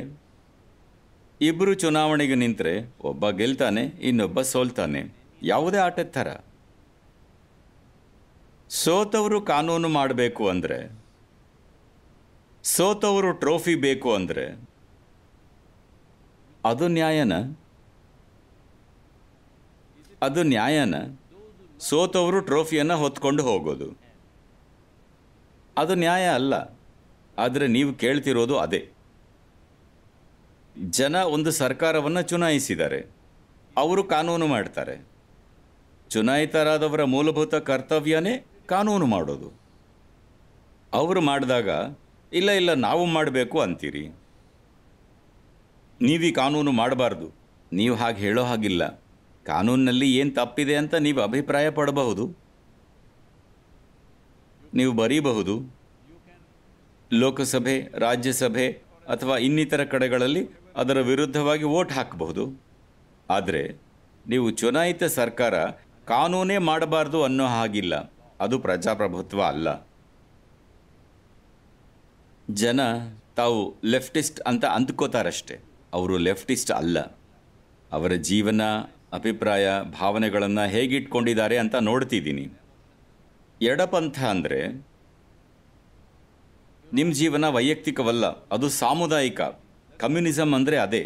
Speaker 2: ಇಬ್ಬರು ಚುನಾವಣೆಗೆ ನಿಂತರೆ ಒಬ್ಬ ಗೆಲ್ತಾನೆ ಇನ್ನೊಬ್ಬ ಸೋಲ್ತಾನೆ ಯಾವುದೇ ಆಟದ ಥರ ಸೋತವರು ಕಾನೂನು ಮಾಡಬೇಕು ಅಂದರೆ ಸೋತವರು ಟ್ರೋಫಿ ಬೇಕು ಅಂದರೆ ಅದು ನ್ಯಾಯನ ಅದು ನ್ಯಾಯನ ಸೋತವರು ಟ್ರೋಫಿಯನ್ನು ಹೊತ್ಕೊಂಡು ಹೋಗೋದು ಅದು ನ್ಯಾಯ ಅಲ್ಲ ಆದರೆ ನೀವು ಕೇಳ್ತಿರೋದು ಅದೇ ಜನ ಒಂದು ಸರ್ಕಾರವನ್ನು ಚುನಾಯಿಸಿದ್ದಾರೆ ಅವರು ಕಾನೂನು ಮಾಡ್ತಾರೆ ಚುನಾಯಿತರಾದವರ ಮೂಲಭೂತ ಕರ್ತವ್ಯನೇ ಕಾನೂನು ಮಾಡೋದು ಅವರು ಮಾಡಿದಾಗ ಇಲ್ಲ ಇಲ್ಲ ನಾವು ಮಾಡಬೇಕು ಅಂತೀರಿ ನೀವೀ ಕಾನೂನು ಮಾಡಬಾರ್ದು ನೀವು ಹಾಗೆ ಹೇಳೋ ಹಾಗಿಲ್ಲ ಕಾನೂನಿನಲ್ಲಿ ಏನು ತಪ್ಪಿದೆ ಅಂತ ನೀವು ಅಭಿಪ್ರಾಯ ಪಡಬಹುದು ನೀವು ಬರೀಬಹುದು ಲೋಕಸಭೆ ರಾಜ್ಯಸಭೆ ಅಥವಾ ಇನ್ನಿತರ ಕಡೆಗಳಲ್ಲಿ ಅದರ ವಿರುದ್ಧವಾಗಿ ವೋಟ್ ಹಾಕಬಹುದು ಆದರೆ ನೀವು ಚುನಾಯಿತ ಸರ್ಕಾರ ಕಾನೂನೇ ಮಾಡಬಾರ್ದು ಅನ್ನೋ ಹಾಗಿಲ್ಲ ಅದು ಪ್ರಜಾಪ್ರಭುತ್ವ ಅಲ್ಲ ಜನ ತಾವು ಲೆಫ್ಟಿಸ್ಟ್ ಅಂತ ಅಂದ್ಕೋತಾರಷ್ಟೆ ಅವರು ಲೆಫ್ಟಿಸ್ಟ್ ಅಲ್ಲ ಅವರ ಜೀವನ ಅಭಿಪ್ರಾಯ ಭಾವನೆಗಳನ್ನು ಹೇಗಿಟ್ಕೊಂಡಿದ್ದಾರೆ ಅಂತ ನೋಡ್ತಿದ್ದೀನಿ ಎಡಪಂಥ ಅಂದರೆ ನಿಮ್ಮ ಜೀವನ ವೈಯಕ್ತಿಕವಲ್ಲ ಅದು ಸಾಮುದಾಯಿಕ ಕಮ್ಯುನಿಸಮ್ ಅಂದರೆ ಅದೇ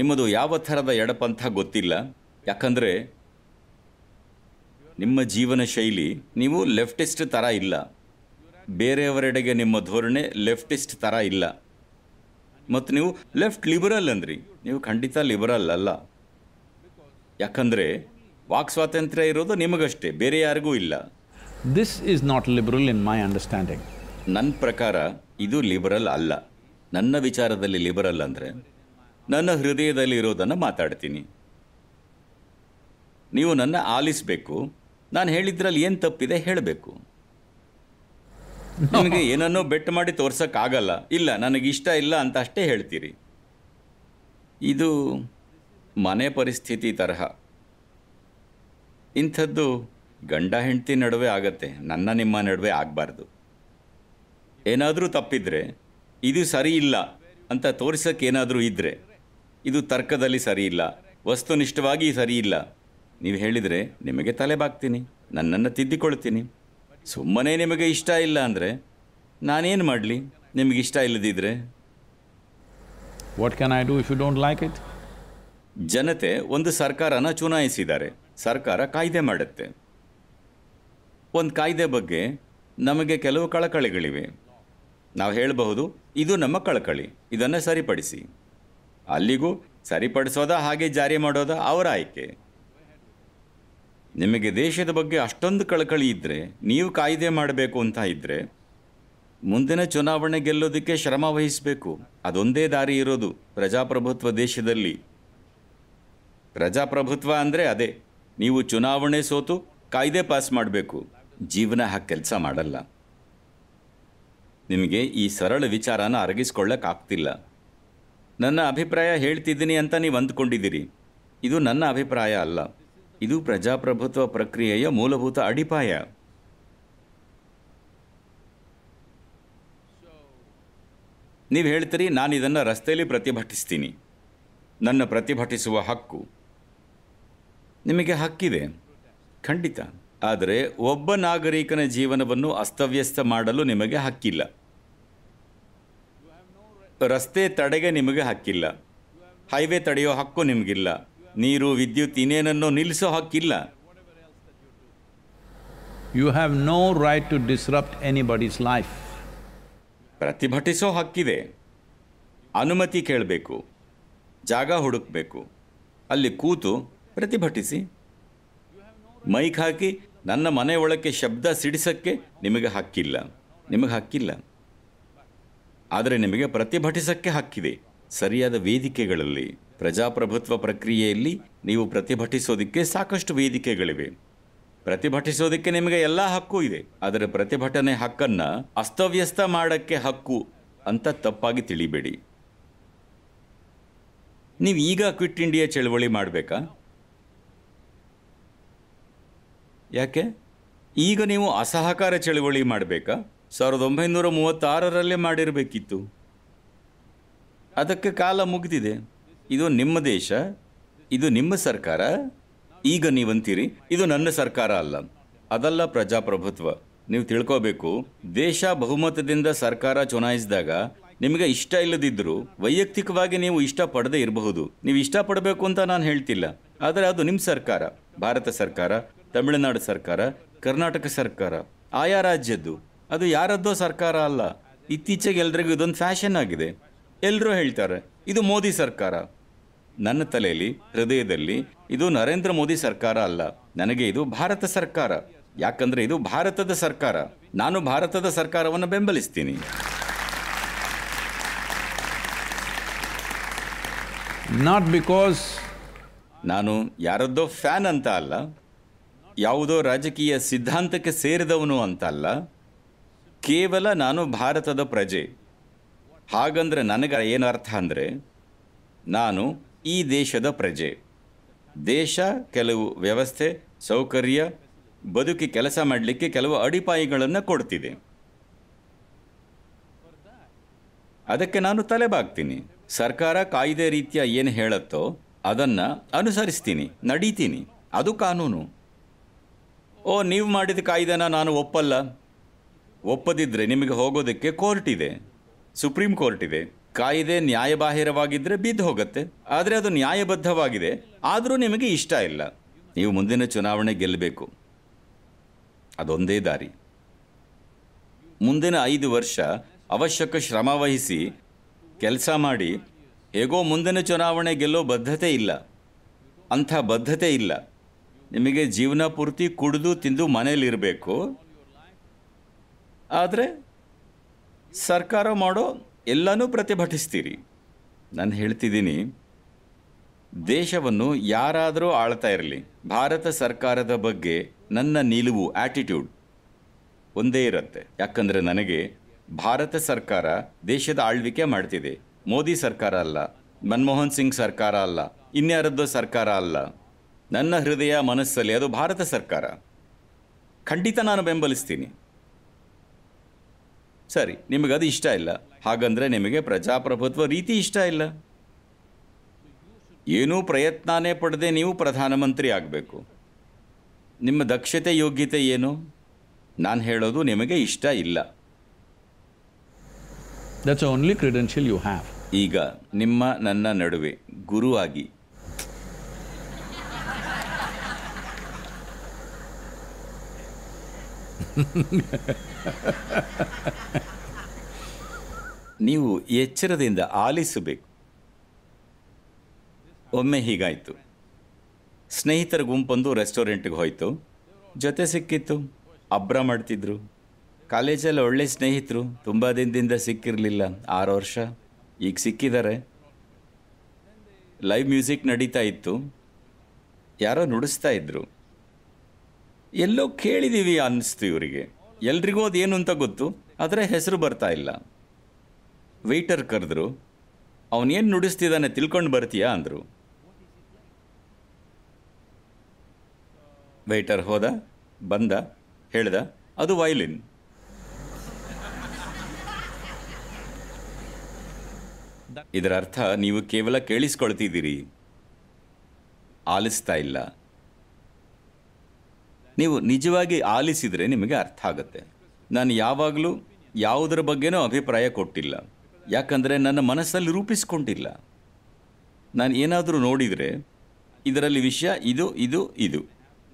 Speaker 2: ನಿಮ್ಮದು ಯಾವ ಥರದ ಎಡಪಂಥ ಗೊತ್ತಿಲ್ಲ ಯಾಕಂದರೆ ನಿಮ್ಮ ಜೀವನ ಶೈಲಿ ನೀವು ಲೆಫ್ಟಿಸ್ಟ್ ಥರ ಇಲ್ಲ ಬೇರೆಯವರೆಡೆಗೆ ನಿಮ್ಮ ಧೋರಣೆ ಲೆಫ್ಟಿಸ್ಟ್ ಥರ ಇಲ್ಲ ಮತ್ತು ನೀವು ಲೆಫ್ಟ್ ಲಿಬರಲ್ ಅಂದ್ರಿ ನೀವು ಖಂಡಿತ ಲಿಬರಲ್ ಅಲ್ಲ ಯಾಕಂದರೆ ವಾಕ್ ಸ್ವಾತಂತ್ರ್ಯ ಇರೋದು ನಿಮಗಷ್ಟೇ ಬೇರೆ ಯಾರಿಗೂ ಇಲ್ಲ
Speaker 1: this is not liberal in my understanding
Speaker 2: ನನ್ನ ಪ್ರಕಾರ ಇದು ಲಿಬರಲ್ ಅಲ್ಲ ನನ್ನ ವಿಚಾರದಲ್ಲಿ ಲಿಬರಲ್ ಅಂದರೆ ನನ್ನ ಹೃದಯದಲ್ಲಿ ಇರೋದನ್ನು ಮಾತಾಡ್ತೀನಿ ನೀವು ನನ್ನ ಆಲಿಸಬೇಕು ನಾನು ಹೇಳಿದ್ರಲ್ಲಿ ಏನು ತಪ್ಪಿದೆ ಹೇಳಬೇಕು ನನಗೆ ಏನನ್ನೋ ಬೆಟ್ ಮಾಡಿ ತೋರ್ಸೋಕ್ಕಾಗಲ್ಲ ಇಲ್ಲ ನನಗಿಷ್ಟ ಇಲ್ಲ ಅಂತ ಅಷ್ಟೇ ಹೇಳ್ತೀರಿ ಇದು ಮನೆ ಪರಿಸ್ಥಿತಿ ತರಹ ಇಂಥದ್ದು ಗಂಡ ಹೆಂಡತಿ ನಡುವೆ ಆಗತ್ತೆ ನನ್ನ ನಿಮ್ಮ ನಡುವೆ ಆಗಬಾರ್ದು ಏನಾದರೂ ತಪ್ಪಿದ್ರೆ ಇದು ಸರಿ ಇಲ್ಲ ಅಂತ ತೋರಿಸೋಕ್ಕೇನಾದರೂ ಏನಾದರೂ ಇದ್ದರೆ ಇದು ತರ್ಕದಲ್ಲಿ ಸರಿ ಇಲ್ಲ ವಸ್ತುನಿಷ್ಠವಾಗಿ ಸರಿ ಇಲ್ಲ ನೀವು ಹೇಳಿದರೆ ನಿಮಗೆ ತಲೆ ಬಾಗ್ತೀನಿ ನನ್ನನ್ನು ತಿದ್ದಿಕೊಳ್ತೀನಿ ಸುಮ್ಮನೆ ನಿಮಗೆ ಇಷ್ಟ ಇಲ್ಲ ಅಂದರೆ ನಾನೇನು ಮಾಡಲಿ ನಿಮಗೆ ಇಷ್ಟ ಇಲ್ಲದಿದ್ರೆ
Speaker 1: what can I do if you don't like it
Speaker 2: ಜನತೆ ಒಂದು ಸರ್ಕಾರನ ಚುನಾಯಿಸಿದ್ದಾರೆ ಸರ್ಕಾರ ಕಾಯ್ದೆ ಮಾಡುತ್ತೆ ಒಂದು ಕಾಯ್ದೆ ಬಗ್ಗೆ ನಮಗೆ ಕೆಲವು ಕಳಕಳಿಗಳಿವೆ ನಾವು ಹೇಳಬಹುದು ಇದು ನಮ್ಮ ಕಳಕಳಿ ಇದನ್ನು ಸರಿಪಡಿಸಿ ಅಲ್ಲಿಗೂ ಸರಿಪಡಿಸೋದ ಹಾಗೆ ಜಾರಿ ಮಾಡೋದ ಅವರ ಆಯ್ಕೆ ನಿಮಗೆ ದೇಶದ ಬಗ್ಗೆ ಅಷ್ಟೊಂದು ಕಳಕಳಿ ಇದ್ದರೆ ನೀವು ಕಾಯ್ದೆ ಮಾಡಬೇಕು ಅಂತ ಇದ್ದರೆ ಮುಂದಿನ ಚುನಾವಣೆ ಗೆಲ್ಲೋದಕ್ಕೆ ಶ್ರಮ ವಹಿಸಬೇಕು ಅದೊಂದೇ ದಾರಿ ಇರೋದು ಪ್ರಜಾಪ್ರಭುತ್ವ ದೇಶದಲ್ಲಿ ಪ್ರಜಾಪ್ರಭುತ್ವ ಅಂದರೆ ಅದೇ ನೀವು ಚುನಾವಣೆ ಸೋತು ಕಾಯ್ದೆ ಪಾಸ್ ಮಾಡಬೇಕು ಜೀವನ ಹಾಕಿ ಕೆಲಸ ಮಾಡಲ್ಲ ನಿಮಗೆ ಈ ಸರಳ ವಿಚಾರನ ಅರಗಿಸ್ಕೊಳ್ಳೋಕ್ಕಾಗ್ತಿಲ್ಲ ನನ್ನ ಅಭಿಪ್ರಾಯ ಹೇಳ್ತಿದ್ದೀನಿ ಅಂತ ನೀವು ಅಂದ್ಕೊಂಡಿದ್ದೀರಿ ಇದು ನನ್ನ ಅಭಿಪ್ರಾಯ ಅಲ್ಲ ಇದು ಪ್ರಜಾಪ್ರಭುತ್ವ ಪ್ರಕ್ರಿಯೆಯ ಮೂಲಭೂತ ಅಡಿಪಾಯ ನೀವು ಹೇಳ್ತೀರಿ ನಾನು ಇದನ್ನು ರಸ್ತೆಯಲ್ಲಿ ಪ್ರತಿಭಟಿಸ್ತೀನಿ ನನ್ನ ಪ್ರತಿಭಟಿಸುವ ಹಕ್ಕು ನಿಮಗೆ ಹಕ್ಕಿದೆ ಖಂಡಿತ ಆದರೆ ಒಬ್ಬ ನಾಗರಿಕನ ಜೀವನವನ್ನು ಅಸ್ತವ್ಯಸ್ತ ಮಾಡಲು ನಿಮಗೆ ಹಕ್ಕಿಲ್ಲ ರಸ್ತೆ ತಡೆಗೆ ನಿಮಗೆ ಹಕ್ಕಿಲ್ಲ ಹೈವೇ ತಡೆಯೋ ಹಕ್ಕು ನಿಮಗಿಲ್ಲ ನೀರು ವಿದ್ಯುತ್ ಇನ್ನೇನನ್ನೋ ನಿಲ್ಲಿಸೋ ಹಕ್ಕಿಲ್ಲ you have no right to disrupt anybody's life ಪ್ರತಿಭಟಿಸೋ ಹಕ್ಕಿದೆ ಅನುಮತಿ ಕೇಳಬೇಕು ಜಾಗ ಹುಡುಕಬೇಕು ಅಲ್ಲಿ ಕೂತು ಪ್ರತಿಭಟಿಸಿ ಮೈಕ್ ಹಾಕಿ ನನ್ನ ಮನೆ ಒಳಕ್ಕೆ ಶಬ್ದ ಸಿಡಿಸಕ್ಕೆ ನಿಮಗೆ ಹಕ್ಕಿಲ್ಲ ನಿಮಗೆ ಹಕ್ಕಿಲ್ಲ ಆದರೆ ನಿಮಗೆ ಪ್ರತಿಭಟಿಸೋಕ್ಕೆ ಹಕ್ಕಿದೆ ಸರಿಯಾದ ವೇದಿಕೆಗಳಲ್ಲಿ ಪ್ರಜಾಪ್ರಭುತ್ವ ಪ್ರಕ್ರಿಯೆಯಲ್ಲಿ ನೀವು ಪ್ರತಿಭಟಿಸೋದಕ್ಕೆ ಸಾಕಷ್ಟು ವೇದಿಕೆಗಳಿವೆ ಪ್ರತಿಭಟಿಸೋದಕ್ಕೆ ನಿಮಗೆ ಎಲ್ಲ ಹಕ್ಕು ಇದೆ ಆದರೆ ಪ್ರತಿಭಟನೆ ಹಕ್ಕನ್ನು ಅಸ್ತವ್ಯಸ್ತ ಮಾಡೋಕ್ಕೆ ಹಕ್ಕು ಅಂತ ತಪ್ಪಾಗಿ ತಿಳಿಬೇಡಿ ನೀವು ಈಗ ಕ್ವಿಟ್ ಇಂಡಿಯಾ ಚಳವಳಿ ಮಾಡಬೇಕಾ ಯಾಕೆ ಈಗ ನೀವು ಅಸಹಕಾರ ಚಳವಳಿ ಮಾಡಬೇಕಾ ಸಾವಿರದ ಒಂಬೈನೂರ ಮೂವತ್ತಾರರಲ್ಲೇ ಮಾಡಿರಬೇಕಿತ್ತು ಅದಕ್ಕೆ ಕಾಲ ಮುಗಿದಿದೆ ಇದು ನಿಮ್ಮ ದೇಶ ಇದು ನಿಮ್ಮ ಸರ್ಕಾರ ಈಗ ನೀವಂತೀರಿ ಇದು ನನ್ನ ಸರ್ಕಾರ ಅಲ್ಲ ಅದಲ್ಲ ಪ್ರಜಾಪ್ರಭುತ್ವ ನೀವು ತಿಳ್ಕೋಬೇಕು ದೇಶ ಬಹುಮತದಿಂದ ಸರ್ಕಾರ ಚುನಾಯಿಸಿದಾಗ ನಿಮಗೆ ಇಷ್ಟ ಇಲ್ಲದಿದ್ದರೂ ವೈಯಕ್ತಿಕವಾಗಿ ನೀವು ಇಷ್ಟ ಪಡದೇ ಇರಬಹುದು ನೀವು ಇಷ್ಟಪಡಬೇಕು ಅಂತ ನಾನು ಹೇಳ್ತಿಲ್ಲ ಆದರೆ ಅದು ನಿಮ್ಮ ಸರ್ಕಾರ ಭಾರತ ಸರ್ಕಾರ ತಮಿಳುನಾಡು ಸರ್ಕಾರ ಕರ್ನಾಟಕ ಸರ್ಕಾರ ಆಯಾ ರಾಜ್ಯದ್ದು ಅದು ಯಾರದ್ದೋ ಸರ್ಕಾರ ಅಲ್ಲ ಇತ್ತೀಚೆಗೆ ಎಲ್ರಿಗೂ ಇದೊಂದು ಫ್ಯಾಷನ್ ಆಗಿದೆ ಎಲ್ಲರೂ ಹೇಳ್ತಾರೆ ಇದು ಮೋದಿ ಸರ್ಕಾರ ನನ್ನ ತಲೆಯಲ್ಲಿ ಹೃದಯದಲ್ಲಿ ಇದು ನರೇಂದ್ರ ಮೋದಿ ಸರ್ಕಾರ ಅಲ್ಲ ನನಗೆ ಇದು ಭಾರತ ಸರ್ಕಾರ ಯಾಕಂದ್ರೆ ಇದು ಭಾರತದ ಸರ್ಕಾರ ನಾನು ಭಾರತದ ಸರ್ಕಾರವನ್ನು ಬೆಂಬಲಿಸ್ತೀನಿ ನಾಟ್ ಬಿಕಾಸ್ ನಾನು ಯಾರದ್ದೋ ಫ್ಯಾನ್ ಅಂತ ಅಲ್ಲ ಯಾವುದೋ ರಾಜಕೀಯ ಸಿದ್ಧಾಂತಕ್ಕೆ ಸೇರಿದವನು ಅಂತ ಅಲ್ಲ ಕೇವಲ ನಾನು ಭಾರತದ ಪ್ರಜೆ ಹಾಗಂದ್ರೆ ನನಗೆ ಏನರ್ಥ ಅಂದರೆ ನಾನು ಈ ದೇಶದ ಪ್ರಜೆ ದೇಶ ಕೆಲವು ವ್ಯವಸ್ಥೆ ಸೌಕರ್ಯ ಬದುಕಿ ಕೆಲಸ ಮಾಡಲಿಕ್ಕೆ ಕೆಲವು ಅಡಿಪಾಯಗಳನ್ನು ಕೊಡ್ತಿದೆ ಅದಕ್ಕೆ ನಾನು ತಲೆಬಾಗ್ತೀನಿ ಸರ್ಕಾರ ಕಾಯ್ದೆ ರೀತಿಯ ಏನು ಹೇಳುತ್ತೋ ಅದನ್ನು ಅನುಸರಿಸ್ತೀನಿ ನಡೀತೀನಿ ಅದು ಕಾನೂನು ಓ ನೀವು ಮಾಡಿದ ಕಾಯ್ದೆನ ನಾನು ಒಪ್ಪಲ್ಲ ಒಪ್ಪದಿದ್ದರೆ ನಿಮಗೆ ಹೋಗೋದಕ್ಕೆ ಕೋರ್ಟ್ ಇದೆ ಸುಪ್ರೀಂ ಕೋರ್ಟ್ ಇದೆ ಕಾಯಿದೆ ನ್ಯಾಯಬಾಹಿರವಾಗಿದ್ದರೆ ಬಿದ್ದು ಹೋಗುತ್ತೆ ಆದರೆ ಅದು ನ್ಯಾಯಬದ್ಧವಾಗಿದೆ ಆದರೂ ನಿಮಗೆ ಇಷ್ಟ ಇಲ್ಲ ನೀವು ಮುಂದಿನ ಚುನಾವಣೆ ಗೆಲ್ಲಬೇಕು ಅದೊಂದೇ ದಾರಿ ಮುಂದಿನ ಐದು ವರ್ಷ ಅವಶ್ಯಕ ಶ್ರಮ ವಹಿಸಿ ಕೆಲಸ ಮಾಡಿ ಹೇಗೋ ಮುಂದಿನ ಚುನಾವಣೆ ಗೆಲ್ಲೋ ಬದ್ಧತೆ ಇಲ್ಲ ಅಂಥ ಬದ್ಧತೆ ಇಲ್ಲ ನಿಮಗೆ ಜೀವನ ಪೂರ್ತಿ ಕುಡಿದು ತಿಂದು ಮನೇಲಿರಬೇಕು ಆದರೆ ಸರ್ಕಾರ ಮಾಡೋ ಎಲ್ಲನೂ ಪ್ರತಿಭಟಿಸ್ತೀರಿ ನಾನು ಹೇಳ್ತಿದ್ದೀನಿ ದೇಶವನ್ನು ಯಾರಾದರೂ ಆಳ್ತಾ ಇರಲಿ ಭಾರತ ಸರ್ಕಾರದ ಬಗ್ಗೆ ನನ್ನ ನಿಲುವು ಆ್ಯಟಿಟ್ಯೂಡ್ ಒಂದೇ ಇರುತ್ತೆ ಯಾಕಂದರೆ ನನಗೆ ಭಾರತ ಸರ್ಕಾರ ದೇಶದ ಆಳ್ವಿಕೆ ಮಾಡ್ತಿದೆ ಮೋದಿ ಸರ್ಕಾರ ಅಲ್ಲ ಮನಮೋಹನ್ ಸಿಂಗ್ ಸರ್ಕಾರ ಅಲ್ಲ ಇನ್ಯಾರದ್ದು ಸರ್ಕಾರ ಅಲ್ಲ ನನ್ನ ಹೃದಯ ಮನಸ್ಸಲ್ಲಿ ಅದು ಭಾರತ ಸರ್ಕಾರ ಖಂಡಿತ ನಾನು ಬೆಂಬಲಿಸ್ತೀನಿ ಸರಿ ನಿಮಗದು ಇಷ್ಟ ಇಲ್ಲ ಹಾಗಂದರೆ ನಿಮಗೆ ಪ್ರಜಾಪ್ರಭುತ್ವ ರೀತಿ ಇಷ್ಟ ಇಲ್ಲ ಏನೂ ಪ್ರಯತ್ನನೇ ಪಡೆದೇ ನೀವು ಪ್ರಧಾನಮಂತ್ರಿ ಆಗಬೇಕು ನಿಮ್ಮ ದಕ್ಷತೆ ಯೋಗ್ಯತೆ ಏನು ನಾನು ಹೇಳೋದು ನಿಮಗೆ ಇಷ್ಟ ಇಲ್ಲ
Speaker 1: that's only credential you have
Speaker 2: ಈಗ ನಿಮ್ಮ ನನ್ನ ನಡುವೆ ಗುರುವಾಗಿ ನೀವು ಎಚ್ಚರದಿಂದ ಆಲಿಸಬೇಕು ಒಮ್ಮೆ ಹೀಗಾಯಿತು ಸ್ನೇಹಿತರ ಗುಂಪೊಂದು ರೆಸ್ಟೋರೆಂಟ್ಗೆ ಹೋಯಿತು ಜೊತೆ ಸಿಕ್ಕಿತ್ತು ಅಬ್ರ ಮಾಡ್ತಿದ್ರು ಕಾಲೇಜಲ್ಲಿ ಒಳ್ಳೆ ಸ್ನೇಹಿತರು ತುಂಬ ದಿನದಿಂದ ಸಿಕ್ಕಿರಲಿಲ್ಲ ಆರು ವರ್ಷ ಈಗ ಸಿಕ್ಕಿದ್ದಾರೆ ಲೈವ್ ಮ್ಯೂಸಿಕ್ ನಡೀತಾ ಇತ್ತು ಯಾರೋ ನುಡಿಸ್ತಾ ಇದ್ರು ಎಲ್ಲೋ ಕೇಳಿದ್ದೀವಿ ಅನ್ನಿಸ್ತು ಇವರಿಗೆ ಎಲ್ರಿಗೂ ಅದೇನು ಅಂತ ಗೊತ್ತು ಆದರೆ ಹೆಸರು ಬರ್ತಾ ಇಲ್ಲ ವೆಯ್ಟರ್ ಕರೆದ್ರು ಅವನೇನು ನುಡಿಸ್ತಿದ್ದಾನೆ ತಿಳ್ಕೊಂಡು ಬರ್ತೀಯಾ ಅಂದರು ವೆಯ್ಟರ್ ಹೋದ ಬಂದ ಹೇಳ್ದ ಅದು ವೈಲಿನ್ ಇದರ ಅರ್ಥ ನೀವು ಕೇವಲ ಕೇಳಿಸ್ಕೊಳ್ತಿದ್ದೀರಿ ಆಲಿಸ್ತಾ ಇಲ್ಲ ನೀವು ನಿಜವಾಗಿ ಆಲಿಸಿದರೆ ನಿಮಗೆ ಅರ್ಥ ಆಗುತ್ತೆ ನಾನು ಯಾವಾಗಲೂ ಯಾವುದರ ಬಗ್ಗೆನೂ ಅಭಿಪ್ರಾಯ ಕೊಟ್ಟಿಲ್ಲ ಯಾಕಂದರೆ ನನ್ನ ಮನಸ್ಸಲ್ಲಿ ರೂಪಿಸ್ಕೊಂಡಿಲ್ಲ ನಾನು ಏನಾದರೂ ನೋಡಿದರೆ ಇದರಲ್ಲಿ ವಿಷಯ ಇದು ಇದು ಇದು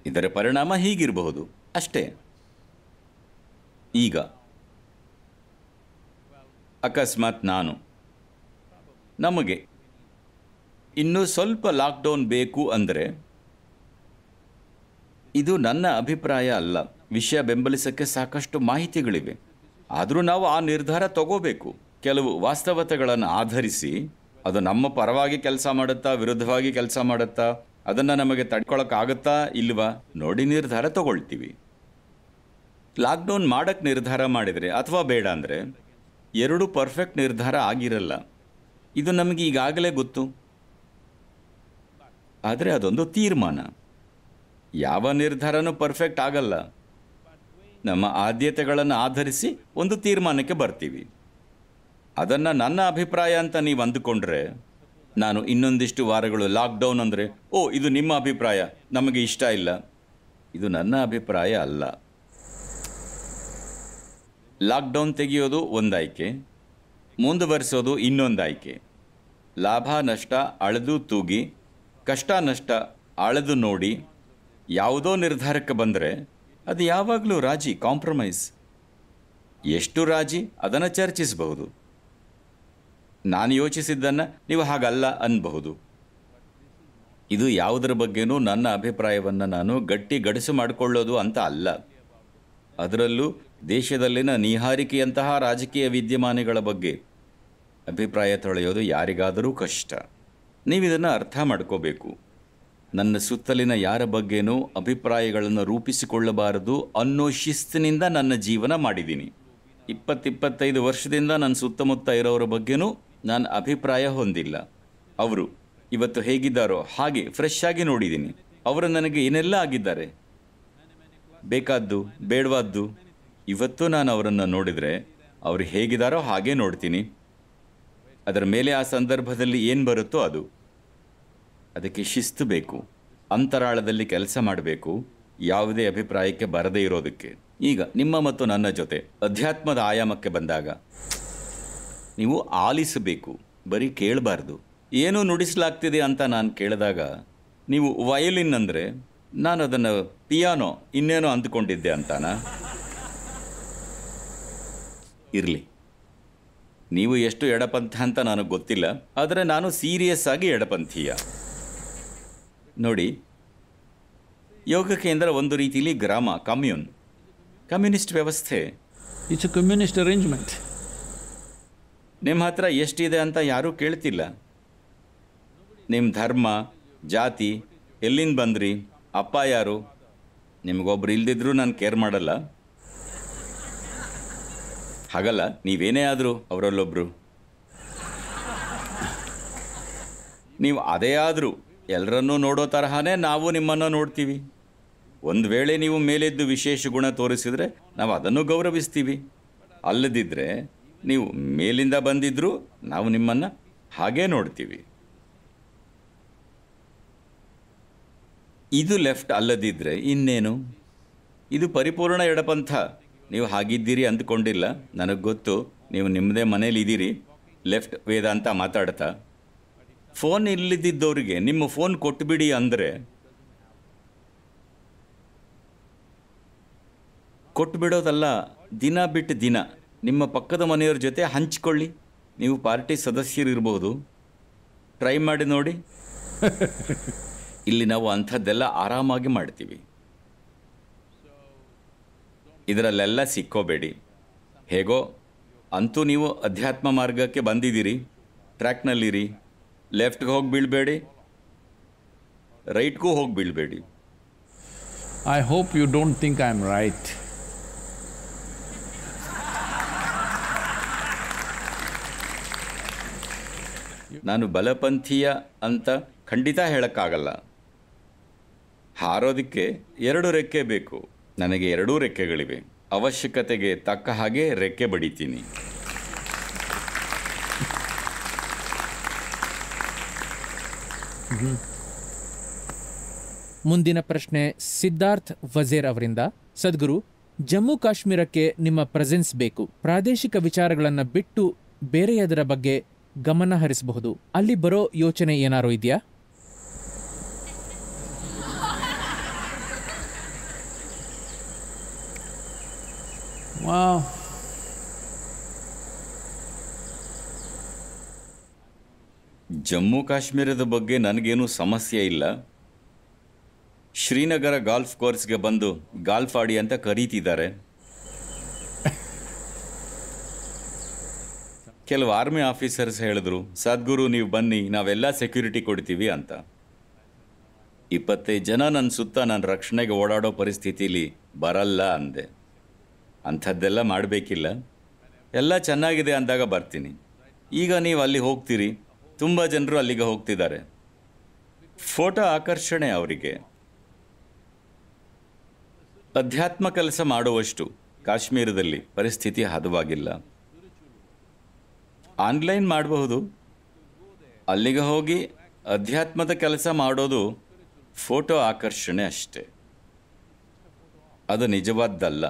Speaker 2: ಇದರ ಪರಿಣಾಮ ಹೀಗಿರಬಹುದು ಅಷ್ಟೇ ಈಗ ಅಕಸ್ಮಾತ್ ನಾನು ನಮಗೆ ಇನ್ನು ಸ್ವಲ್ಪ ಲಾಕ್ಡೌನ್ ಬೇಕು ಅಂದರೆ ಇದು ನನ್ನ ಅಭಿಪ್ರಾಯ ಅಲ್ಲ ವಿಷಯ ಬೆಂಬಲಿಸಕ್ಕೆ ಸಾಕಷ್ಟು ಮಾಹಿತಿಗಳಿವೆ ಆದರೂ ನಾವು ಆ ನಿರ್ಧಾರ ತಗೋಬೇಕು ಕೆಲವು ವಾಸ್ತವತೆಗಳನ್ನು ಆಧರಿಸಿ ಅದು ನಮ್ಮ ಪರವಾಗಿ ಕೆಲಸ ಮಾಡುತ್ತಾ ವಿರುದ್ಧವಾಗಿ ಕೆಲಸ ಮಾಡುತ್ತಾ ಅದನ್ನು ನಮಗೆ ತಡ್ಕೊಳಕ್ಕಾಗುತ್ತಾ ಇಲ್ವಾ ನೋಡಿ ನಿರ್ಧಾರ ತಗೊಳ್ತೀವಿ ಲಾಕ್ಡೌನ್ ಮಾಡೋಕ್ಕೆ ನಿರ್ಧಾರ ಮಾಡಿದರೆ ಅಥವಾ ಬೇಡ ಅಂದರೆ ಎರಡೂ ಪರ್ಫೆಕ್ಟ್ ನಿರ್ಧಾರ ಆಗಿರಲ್ಲ ಇದು ನಮಗೆ ಈಗಾಗಲೇ ಗೊತ್ತು ಆದರೆ ಅದೊಂದು ತೀರ್ಮಾನ ಯಾವ ನಿರ್ಧಾರನೂ ಪರ್ಫೆಕ್ಟ್ ಆಗಲ್ಲ ನಮ್ಮ ಆದ್ಯತೆಗಳನ್ನು ಆಧರಿಸಿ ಒಂದು ತೀರ್ಮಾನಕ್ಕೆ ಬರ್ತೀವಿ ಅದನ್ನು ನನ್ನ ಅಭಿಪ್ರಾಯ ಅಂತ ನೀವು ಅಂದುಕೊಂಡ್ರೆ ನಾನು ಇನ್ನೊಂದಿಷ್ಟು ವಾರಗಳು ಲಾಕ್ಡೌನ್ ಅಂದರೆ ಓ ಇದು ನಿಮ್ಮ ಅಭಿಪ್ರಾಯ ನಮಗೆ ಇಷ್ಟ ಇಲ್ಲ ಇದು ನನ್ನ ಅಭಿಪ್ರಾಯ ಅಲ್ಲ ಲಾಕ್ಡೌನ್ ತೆಗೆಯೋದು ಒಂದು ಆಯ್ಕೆ ಮುಂದುವರಿಸೋದು ಇನ್ನೊಂದು ಆಯ್ಕೆ ಲಾಭ ನಷ್ಟ ಅಳೆದು ತೂಗಿ ಕಷ್ಟ ನಷ್ಟ ಅಳೆದು ನೋಡಿ ಯಾವುದೋ ನಿರ್ಧಾರಕ್ಕೆ ಬಂದರೆ ಅದು ಯಾವಾಗಲೂ ರಾಜಿ ಕಾಂಪ್ರಮೈಸ್ ಎಷ್ಟು ರಾಜಿ ಅದನ್ನು ಚರ್ಚಿಸಬಹುದು ನಾನು ಯೋಚಿಸಿದ್ದನ್ನು ನೀವು ಹಾಗಲ್ಲ ಅನ್ಬಹುದು ಇದು ಯಾವುದರ ಬಗ್ಗೆನೂ ನನ್ನ ಅಭಿಪ್ರಾಯವನ್ನು ನಾನು ಗಟ್ಟಿ ಗಡಸು ಮಾಡಿಕೊಳ್ಳೋದು ಅಂತ ಅಲ್ಲ ಅದರಲ್ಲೂ ದೇಶದಲ್ಲಿನ ನಿಹಾರಿಕೆಯಂತಹ ರಾಜಕೀಯ ವಿದ್ಯಮಾನಗಳ ಬಗ್ಗೆ ಅಭಿಪ್ರಾಯ ತೊಳೆಯೋದು ಯಾರಿಗಾದರೂ ಕಷ್ಟ ನೀವಿದನ್ನು ಅರ್ಥ ಮಾಡ್ಕೋಬೇಕು ನನ್ನ ಸುತ್ತಲಿನ ಯಾರ ಬಗ್ಗೆನೂ ಅಭಿಪ್ರಾಯಗಳನ್ನು ರೂಪಿಸಿಕೊಳ್ಳಬಾರದು ಅನ್ನೋ ಶಿಸ್ತಿನಿಂದ ನನ್ನ ಜೀವನ ಮಾಡಿದ್ದೀನಿ ಇಪ್ಪತ್ತಿಪ್ಪತ್ತೈದು ವರ್ಷದಿಂದ ನನ್ನ ಸುತ್ತಮುತ್ತ ಇರೋರ ಬಗ್ಗೆನೂ ನಾನು ಅಭಿಪ್ರಾಯ ಹೊಂದಿಲ್ಲ ಅವರು ಇವತ್ತು ಹೇಗಿದ್ದಾರೋ ಹಾಗೆ ಫ್ರೆಶ್ ಆಗಿ ನೋಡಿದ್ದೀನಿ ಅವರು ನನಗೆ ಏನೆಲ್ಲ ಆಗಿದ್ದಾರೆ ಬೇಕಾದ್ದು ಬೇಡವಾದ್ದು ಇವತ್ತು ನಾನು ಅವರನ್ನು ನೋಡಿದರೆ ಅವರು ಹೇಗಿದ್ದಾರೋ ಹಾಗೆ ನೋಡ್ತೀನಿ ಅದರ ಮೇಲೆ ಆ ಸಂದರ್ಭದಲ್ಲಿ ಏನು ಬರುತ್ತೋ ಅದು ಅದಕ್ಕೆ ಶಿಸ್ತು ಬೇಕು ಅಂತರಾಳದಲ್ಲಿ ಕೆಲಸ ಮಾಡಬೇಕು ಯಾವುದೇ ಅಭಿಪ್ರಾಯಕ್ಕೆ ಬರದೇ ಇರೋದಕ್ಕೆ ಈಗ ನಿಮ್ಮ ಮತ್ತು ನನ್ನ ಜೊತೆ ಅಧ್ಯಾತ್ಮದ ಆಯಾಮಕ್ಕೆ ಬಂದಾಗ ನೀವು ಆಲಿಸಬೇಕು ಬರೀ ಕೇಳಬಾರ್ದು ಏನು ನುಡಿಸಲಾಗ್ತಿದೆ ಅಂತ ನಾನು ಕೇಳಿದಾಗ ನೀವು ವಯೋಲಿನ್ ಅಂದರೆ ನಾನು ಅದನ್ನು ಪಿಯಾನೋ ಇನ್ನೇನೋ ಅಂದುಕೊಂಡಿದ್ದೆ ಅಂತಾನ ಇರಲಿ ನೀವು ಎಷ್ಟು ಎಡಪಂಥ ಅಂತ ನನಗೆ ಗೊತ್ತಿಲ್ಲ ಆದರೆ ನಾನು ಸೀರಿಯಸ್ ಆಗಿ ಎಡಪಂಥೀಯ ನೋಡಿ ಯೋಗ ಕೇಂದ್ರ ಒಂದು ರೀತಿಯಲ್ಲಿ ಗ್ರಾಮ ಕಮ್ಯೂನ್ ಕಮ್ಯುನಿಸ್ಟ್ ವ್ಯವಸ್ಥೆ ಇಟ್ಸ್ ಅ ಕಮ್ಯುನಿಸ್ಟ್ ಅರೇಂಜ್ಮೆಂಟ್ ನಿಮ್ಮ ಹತ್ರ ಎಷ್ಟಿದೆ ಅಂತ ಯಾರೂ ಕೇಳ್ತಿಲ್ಲ ನಿಮ್ಮ ಧರ್ಮ ಜಾತಿ ಎಲ್ಲಿಂದ ಬಂದ್ರಿ ಅಪ್ಪ ಯಾರು ನಿಮಗೊಬ್ರು ಇಲ್ದಿದ್ರೂ ನಾನು ಕೇರ್ ಮಾಡಲ್ಲ ಹಾಗಲ್ಲ ನೀವೇನೇ ಆದರೂ ಅವರಲ್ಲೊಬ್ರು ನೀವು ಅದೇ ಆದರೂ ಎಲ್ಲರನ್ನೂ ನೋಡೋ ತರಹನೇ ನಾವು ನಿಮ್ಮನ್ನು ನೋಡ್ತೀವಿ ಒಂದು ವೇಳೆ ನೀವು ಮೇಲೆದ್ದು ವಿಶೇಷ ಗುಣ ತೋರಿಸಿದರೆ ನಾವು ಅದನ್ನು ಗೌರವಿಸ್ತೀವಿ ಅಲ್ಲದಿದ್ದರೆ ನೀವು ಮೇಲಿಂದ ಬಂದಿದ್ರೂ ನಾವು ನಿಮ್ಮನ್ನು ಹಾಗೇ ನೋಡ್ತೀವಿ ಇದು ಲೆಫ್ಟ್ ಅಲ್ಲದಿದ್ದರೆ ಇನ್ನೇನು ಇದು ಪರಿಪೂರ್ಣ ಎಡಪಂಥ ನೀವು ಹಾಗಿದ್ದೀರಿ ಅಂದ್ಕೊಂಡಿಲ್ಲ ನನಗೆ ಗೊತ್ತು ನೀವು ನಿಮ್ಮದೇ ಮನೇಲಿ ಇದ್ದೀರಿ ಲೆಫ್ಟ್ ಅಂತ ಮಾತಾಡ್ತಾ ಫೋನ್ ಇಲ್ಲದಿದ್ದವರಿಗೆ ನಿಮ್ಮ ಫೋನ್ ಕೊಟ್ಟುಬಿಡಿ ಅಂದರೆ ಕೊಟ್ಟುಬಿಡೋದಲ್ಲ ದಿನ ಬಿಟ್ಟು ದಿನ ನಿಮ್ಮ ಪಕ್ಕದ ಮನೆಯವ್ರ ಜೊತೆ ಹಂಚ್ಕೊಳ್ಳಿ ನೀವು ಪಾರ್ಟಿ ಸದಸ್ಯರಿರ್ಬೋದು ಟ್ರೈ ಮಾಡಿ ನೋಡಿ ಇಲ್ಲಿ ನಾವು ಅಂಥದ್ದೆಲ್ಲ ಆರಾಮಾಗಿ ಮಾಡ್ತೀವಿ ಇದರಲ್ಲೆಲ್ಲ ಸಿಕ್ಕೋಬೇಡಿ ಹೇಗೋ ಅಂತೂ ನೀವು ಅಧ್ಯಾತ್ಮ ಮಾರ್ಗಕ್ಕೆ ಬಂದಿದ್ದೀರಿ ಟ್ರ್ಯಾಕ್ನಲ್ಲಿರಿ ಲೆಫ್ಟ್ಗೆ ಹೋಗಿ ಬೀಳಬೇಡಿ ರೈಟ್ಗೂ ಹೋಗಿ ಬೀಳಬೇಡಿ
Speaker 1: I hope you don't think I am right
Speaker 2: ನಾನು ಬಲಪಂಥೀಯ ಅಂತ ಖಂಡಿತ ಹೇಳೋಕ್ಕಾಗಲ್ಲ ಹಾರೋದಕ್ಕೆ ಎರಡು ರೆಕ್ಕೆ ಬೇಕು ನನಗೆ ಎರಡೂ ರೆಕ್ಕೆಗಳಿವೆ ಅವಶ್ಯಕತೆಗೆ ತಕ್ಕ ಹಾಗೆ ರೆಕ್ಕೆ ಬಡಿತೀನಿ ಮುಂದಿನ ಪ್ರಶ್ನೆ ಸಿದ್ಧಾರ್ಥ್ ವಜೇರ್ ಅವರಿಂದ ಸದ್ಗುರು ಜಮ್ಮು ಕಾಶ್ಮೀರಕ್ಕೆ ನಿಮ್ಮ ಪ್ರೆಸೆನ್ಸ್ ಬೇಕು ಪ್ರಾದೇಶಿಕ ವಿಚಾರಗಳನ್ನು ಬಿಟ್ಟು ಬೇರೆಯದರ ಬಗ್ಗೆ ಗಮನ ಹರಿಸಬಹುದು ಅಲ್ಲಿ ಬರೋ ಯೋಚನೆ ಏನಾರು ಇದೆಯಾ ಜಮ್ಮು ಕಾಶ್ಮೀರದ ಬಗ್ಗೆ ನನಗೇನು ಸಮಸ್ಯೆ ಇಲ್ಲ ಶ್ರೀನಗರ ಗಾಲ್ಫ್ ಕೋರ್ಸ್ಗೆ ಬಂದು ಗಾಲ್ಫ್ ಆಡಿ ಅಂತ ಕರೀತಿದ್ದಾರೆ ಕೆಲವು ಆರ್ಮಿ ಆಫೀಸರ್ಸ್ ಹೇಳಿದ್ರು ಸದ್ಗುರು ನೀವು ಬನ್ನಿ ನಾವೆಲ್ಲ ಸೆಕ್ಯೂರಿಟಿ ಕೊಡ್ತೀವಿ ಅಂತ ಇಪ್ಪತ್ತೈದು ಜನ ನನ್ನ ಸುತ್ತ ನನ್ನ ರಕ್ಷಣೆಗೆ ಓಡಾಡೋ ಪರಿಸ್ಥಿತಿಲಿ ಬರಲ್ಲ ಅಂದೆ ಅಂಥದ್ದೆಲ್ಲ ಮಾಡಬೇಕಿಲ್ಲ ಎಲ್ಲ ಚೆನ್ನಾಗಿದೆ ಅಂದಾಗ ಬರ್ತೀನಿ ಈಗ ನೀವು ಅಲ್ಲಿ ಹೋಗ್ತೀರಿ ತುಂಬ ಜನರು ಅಲ್ಲಿಗೆ ಹೋಗ್ತಿದ್ದಾರೆ ಫೋಟೋ ಆಕರ್ಷಣೆ ಅವರಿಗೆ ಅಧ್ಯಾತ್ಮ ಕೆಲಸ ಮಾಡುವಷ್ಟು ಕಾಶ್ಮೀರದಲ್ಲಿ ಪರಿಸ್ಥಿತಿ ಹದವಾಗಿಲ್ಲ ಆನ್ಲೈನ್ ಮಾಡಬಹುದು ಅಲ್ಲಿಗೆ ಹೋಗಿ ಅಧ್ಯಾತ್ಮದ ಕೆಲಸ ಮಾಡೋದು ಫೋಟೋ ಆಕರ್ಷಣೆ ಅಷ್ಟೆ ಅದು ನಿಜವಾದ್ದಲ್ಲ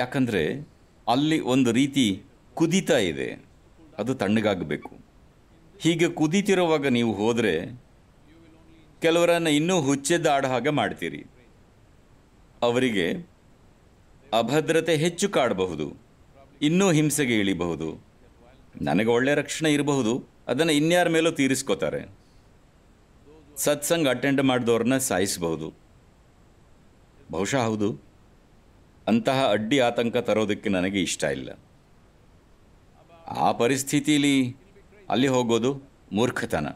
Speaker 2: ಯಾಕಂದರೆ ಅಲ್ಲಿ ಒಂದು ರೀತಿ ಕುದೀತಾ ಇದೆ ಅದು ತಣ್ಣಗಾಗಬೇಕು ಹೀಗೆ ಕುದೀತಿರುವಾಗ ನೀವು ಹೋದರೆ ಕೆಲವರನ್ನು ಇನ್ನೂ ಹುಚ್ಚೆದ್ದಾಡ ಹಾಗೆ ಮಾಡ್ತೀರಿ ಅವರಿಗೆ ಅಭದ್ರತೆ ಹೆಚ್ಚು ಕಾಡಬಹುದು ಇನ್ನೂ ಹಿಂಸೆಗೆ ಇಳಿಬಹುದು ನನಗೆ ಒಳ್ಳೆಯ ರಕ್ಷಣೆ ಇರಬಹುದು ಅದನ್ನು ಇನ್ಯಾರ ಮೇಲೂ ತೀರಿಸ್ಕೋತಾರೆ ಸತ್ಸಂಗ ಅಟೆಂಡ್ ಮಾಡಿದವ್ರನ್ನ ಸಾಯಿಸಬಹುದು ಬಹುಶಃ ಹೌದು ಅಂತಹ ಅಡ್ಡಿ ಆತಂಕ ತರೋದಕ್ಕೆ ನನಗೆ ಇಷ್ಟ ಇಲ್ಲ ಆ ಪರಿಸ್ಥಿತಿಲಿ ಅಲ್ಲಿ ಹೋಗೋದು ಮೂರ್ಖತನ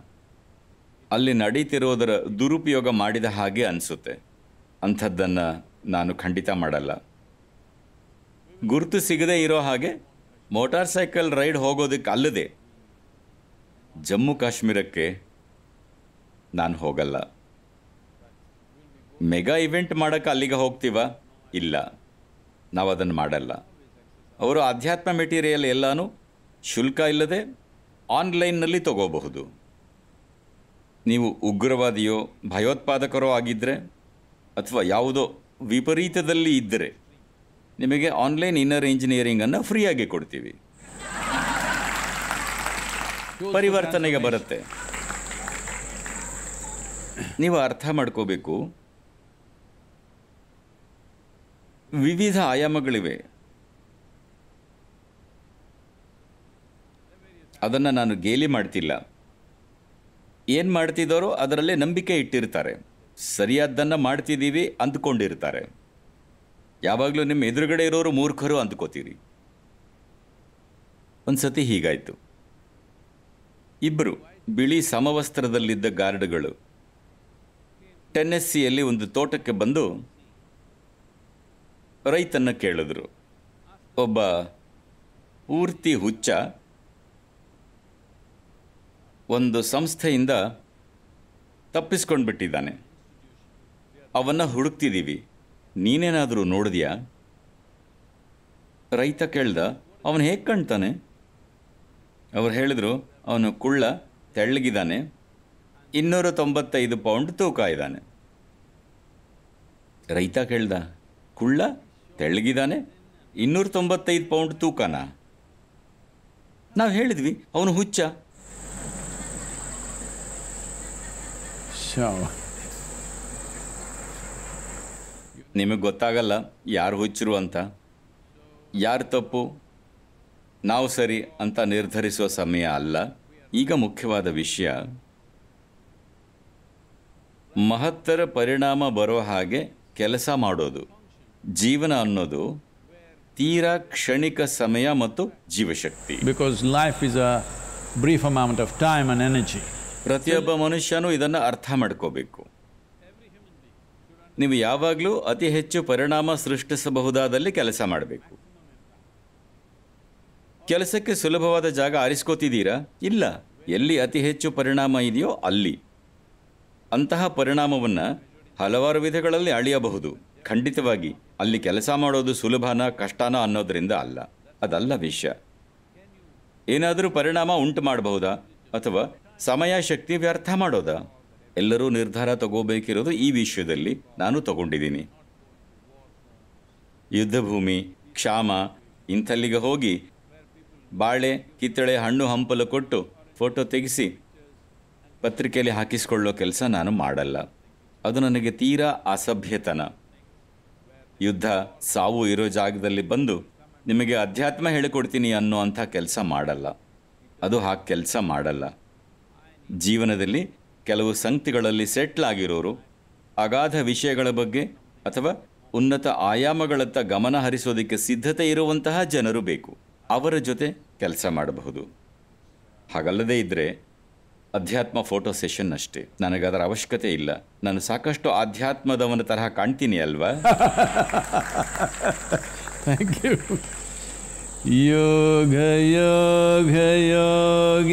Speaker 2: ಅಲ್ಲಿ ನಡೀತಿರೋದರ ದುರುಪಯೋಗ ಮಾಡಿದ ಹಾಗೆ ಅನಿಸುತ್ತೆ ಅಂಥದ್ದನ್ನು ನಾನು ಖಂಡಿತ ಮಾಡಲ್ಲ ಗುರುತು ಸಿಗದೇ ಇರೋ ಹಾಗೆ ಮೋಟಾರ್ ಸೈಕಲ್ ರೈಡ್ ಹೋಗೋದಕ್ಕೆ ಅಲ್ಲದೆ ಜಮ್ಮು ಕಾಶ್ಮೀರಕ್ಕೆ ನಾನು ಹೋಗಲ್ಲ ಮೆಗಾ ಇವೆಂಟ್ ಮಾಡೋಕ್ಕೆ ಅಲ್ಲಿಗೆ ಹೋಗ್ತೀವ ಇಲ್ಲ ನಾವು ಅದನ್ನು ಮಾಡಲ್ಲ ಅವರು ಆಧ್ಯಾತ್ಮ ಮೆಟೀರಿಯಲ್ ಎಲ್ಲನೂ ಶುಲ್ಕ ಇಲ್ಲದೆ ಆನ್ಲೈನ್ನಲ್ಲಿ ತಗೋಬಹುದು ನೀವು ಉಗ್ರವಾದಿಯೋ ಭಯೋತ್ಪಾದಕರೋ ಆಗಿದ್ದರೆ ಅಥವಾ ಯಾವುದೋ ವಿಪರೀತದಲ್ಲಿ ಇದ್ದರೆ ನಿಮಗೆ ಆನ್ಲೈನ್ ಇನ್ನರ್ ಇಂಜಿನಿಯರಿಂಗನ್ನು ಫ್ರೀಯಾಗಿ ಕೊಡ್ತೀವಿ ಪರಿವರ್ತನೆಗೆ ಬರುತ್ತೆ ನೀವು ಅರ್ಥ ಮಾಡ್ಕೋಬೇಕು ವಿವಿಧ ಆಯಾಮಗಳಿವೆ ಅದನ್ನು ನಾನು ಗೇಲಿ ಮಾಡ್ತಿಲ್ಲ ಏನು ಮಾಡ್ತಿದ್ದಾರೋ ಅದರಲ್ಲೇ ನಂಬಿಕೆ ಇಟ್ಟಿರ್ತಾರೆ ಸರಿಯಾದ್ದನ್ನು ಮಾಡ್ತಿದ್ದೀವಿ ಅಂದ್ಕೊಂಡಿರ್ತಾರೆ ಯಾವಾಗಲೂ ನಿಮ್ಮ ಎದುರುಗಡೆ ಇರೋರು ಮೂರ್ಖರು ಅಂದ್ಕೋತೀರಿ ಒಂದು ಸತಿ ಹೀಗಾಯಿತು ಇಬ್ಬರು ಬಿಳಿ ಸಮವಸ್ತ್ರದಲ್ಲಿದ್ದ ಗಾರ್ಡ್ಗಳು ಟೆನ್ನೆಸ್ಸಿಯಲ್ಲಿ ಒಂದು ತೋಟಕ್ಕೆ ಬಂದು ರೈತನ್ನು ಕೇಳಿದ್ರು ಒಬ್ಬ ಪೂರ್ತಿ ಹುಚ್ಚ ಒಂದು ಸಂಸ್ಥೆಯಿಂದ ತಪ್ಪಿಸ್ಕೊಂಡು ಬಿಟ್ಟಿದ್ದಾನೆ ಅವನ್ನ ಹುಡುಕ್ತಿದ್ದೀವಿ ನೀನೇನಾದರೂ ನೋಡಿದ್ಯಾ ರೈತ ಕೇಳ್ದ ಅವನು ಹೇಗೆ ಕಾಣ್ತಾನೆ ಅವ್ರು ಹೇಳಿದ್ರು ಅವನು ಕುಳ್ಳ ತೆಳ್ಳಗಿದ್ದಾನೆ ಇನ್ನೂರ ತೊಂಬತ್ತೈದು ಪೌಂಡ್ ತೂಕ ಇದ್ದಾನೆ ರೈತ ಕೇಳ್ದ ಕುಳ್ಳ ತೆಳ್ಳಗಿದ್ದಾನೆ ಇನ್ನೂರ ತೊಂಬತ್ತೈದು ಪೌಂಡ್ ತೂಕನಾ ನಾವು ಹೇಳಿದ್ವಿ ಅವನು ಹುಚ್ಚ ನಿಮಗೆ ಗೊತ್ತಾಗಲ್ಲ ಯಾರು ಹುಚ್ಚರು ಅಂತ ಯಾರು ತಪ್ಪು ನಾವು ಸರಿ ಅಂತ ನಿರ್ಧರಿಸುವ ಸಮಯ ಅಲ್ಲ ಈಗ ಮುಖ್ಯವಾದ ವಿಷಯ ಮಹತ್ತರ ಪರಿಣಾಮ ಬರೋ ಹಾಗೆ ಕೆಲಸ ಮಾಡೋದು ಜೀವನ ಅನ್ನೋದು ತೀರಾ ಕ್ಷಣಿಕ ಸಮಯ ಮತ್ತು ಜೀವಶಕ್ತಿ
Speaker 1: because life is a brief amount of time and energy
Speaker 2: ಪ್ರತಿಯೊಬ್ಬ ಮನುಷ್ಯನೂ ಇದನ್ನು ಅರ್ಥ ಮಾಡ್ಕೋಬೇಕು ನೀವು ಯಾವಾಗಲೂ ಅತಿ ಹೆಚ್ಚು ಪರಿಣಾಮ ಸೃಷ್ಟಿಸಬಹುದಾದಲ್ಲಿ ಕೆಲಸ ಮಾಡಬೇಕು ಕೆಲಸಕ್ಕೆ ಸುಲಭವಾದ ಜಾಗ ಆರಿಸ್ಕೋತಿದ್ದೀರಾ ಇಲ್ಲ ಎಲ್ಲಿ ಅತಿ ಹೆಚ್ಚು ಪರಿಣಾಮ ಇದೆಯೋ ಅಲ್ಲಿ ಅಂತಹ ಪರಿಣಾಮವನ್ನು ಹಲವಾರು ವಿಧಗಳಲ್ಲಿ ಅಳಿಯಬಹುದು ಖಂಡಿತವಾಗಿ ಅಲ್ಲಿ ಕೆಲಸ ಮಾಡೋದು ಸುಲಭನ ಕಷ್ಟನ ಅನ್ನೋದರಿಂದ ಅಲ್ಲ ಅದಲ್ಲ ವಿಷಯ ಏನಾದರೂ ಪರಿಣಾಮ ಉಂಟು ಮಾಡಬಹುದಾ ಅಥವಾ ಸಮಯ ಶಕ್ತಿ ವ್ಯರ್ಥ ಮಾಡೋದಾ ಎಲ್ಲರೂ ನಿರ್ಧಾರ ತಗೋಬೇಕಿರೋದು ಈ ವಿಷಯದಲ್ಲಿ ನಾನು ತಗೊಂಡಿದ್ದೀನಿ ಯುದ್ಧಭೂಮಿ ಕ್ಷಾಮ ಇಂಥಲ್ಲಿಗೆ ಹೋಗಿ ಬಾಳೆ ಕಿತ್ತಳೆ ಹಣ್ಣು ಹಂಪಲು ಕೊಟ್ಟು ಫೋಟೋ ತೆಗೆಸಿ ಪತ್ರಿಕೆಯಲ್ಲಿ ಹಾಕಿಸಿಕೊಳ್ಳೋ ಕೆಲಸ ನಾನು ಮಾಡಲ್ಲ ಅದು ನನಗೆ ತೀರಾ ಅಸಭ್ಯತನ ಯುದ್ಧ ಸಾವು ಇರೋ ಜಾಗದಲ್ಲಿ ಬಂದು ನಿಮಗೆ ಅಧ್ಯಾತ್ಮ ಹೇಳಿಕೊಡ್ತೀನಿ ಅನ್ನೋ ಅಂಥ ಕೆಲಸ ಮಾಡಲ್ಲ ಅದು ಹಾಗೆ ಕೆಲಸ ಮಾಡಲ್ಲ ಜೀವನದಲ್ಲಿ ಕೆಲವು ಸಂಕ್ತಿಗಳಲ್ಲಿ ಸೆಟ್ಲ್ ಆಗಿರೋರು ಅಗಾಧ ವಿಷಯಗಳ ಬಗ್ಗೆ ಅಥವಾ ಉನ್ನತ ಆಯಾಮಗಳತ್ತ ಗಮನ ಹರಿಸೋದಕ್ಕೆ ಸಿದ್ಧತೆ ಇರುವಂತಹ ಜನರು ಬೇಕು ಅವರ ಜೊತೆ ಕೆಲಸ ಮಾಡಬಹುದು ಹಾಗಲ್ಲದೇ ಇದ್ದರೆ ಅಧ್ಯಾತ್ಮ ಫೋಟೋ ಸೆಷನ್ ಅಷ್ಟೇ ನನಗದರ ಅವಶ್ಯಕತೆ ಇಲ್ಲ ನಾನು ಸಾಕಷ್ಟು ಆಧ್ಯಾತ್ಮದವನ ತರಹ ಕಾಣ್ತೀನಿ ಅಲ್ವಾ
Speaker 1: ಯೋಗ ಯೋಗ ಯೋಗೇಶ್ವರಾಯ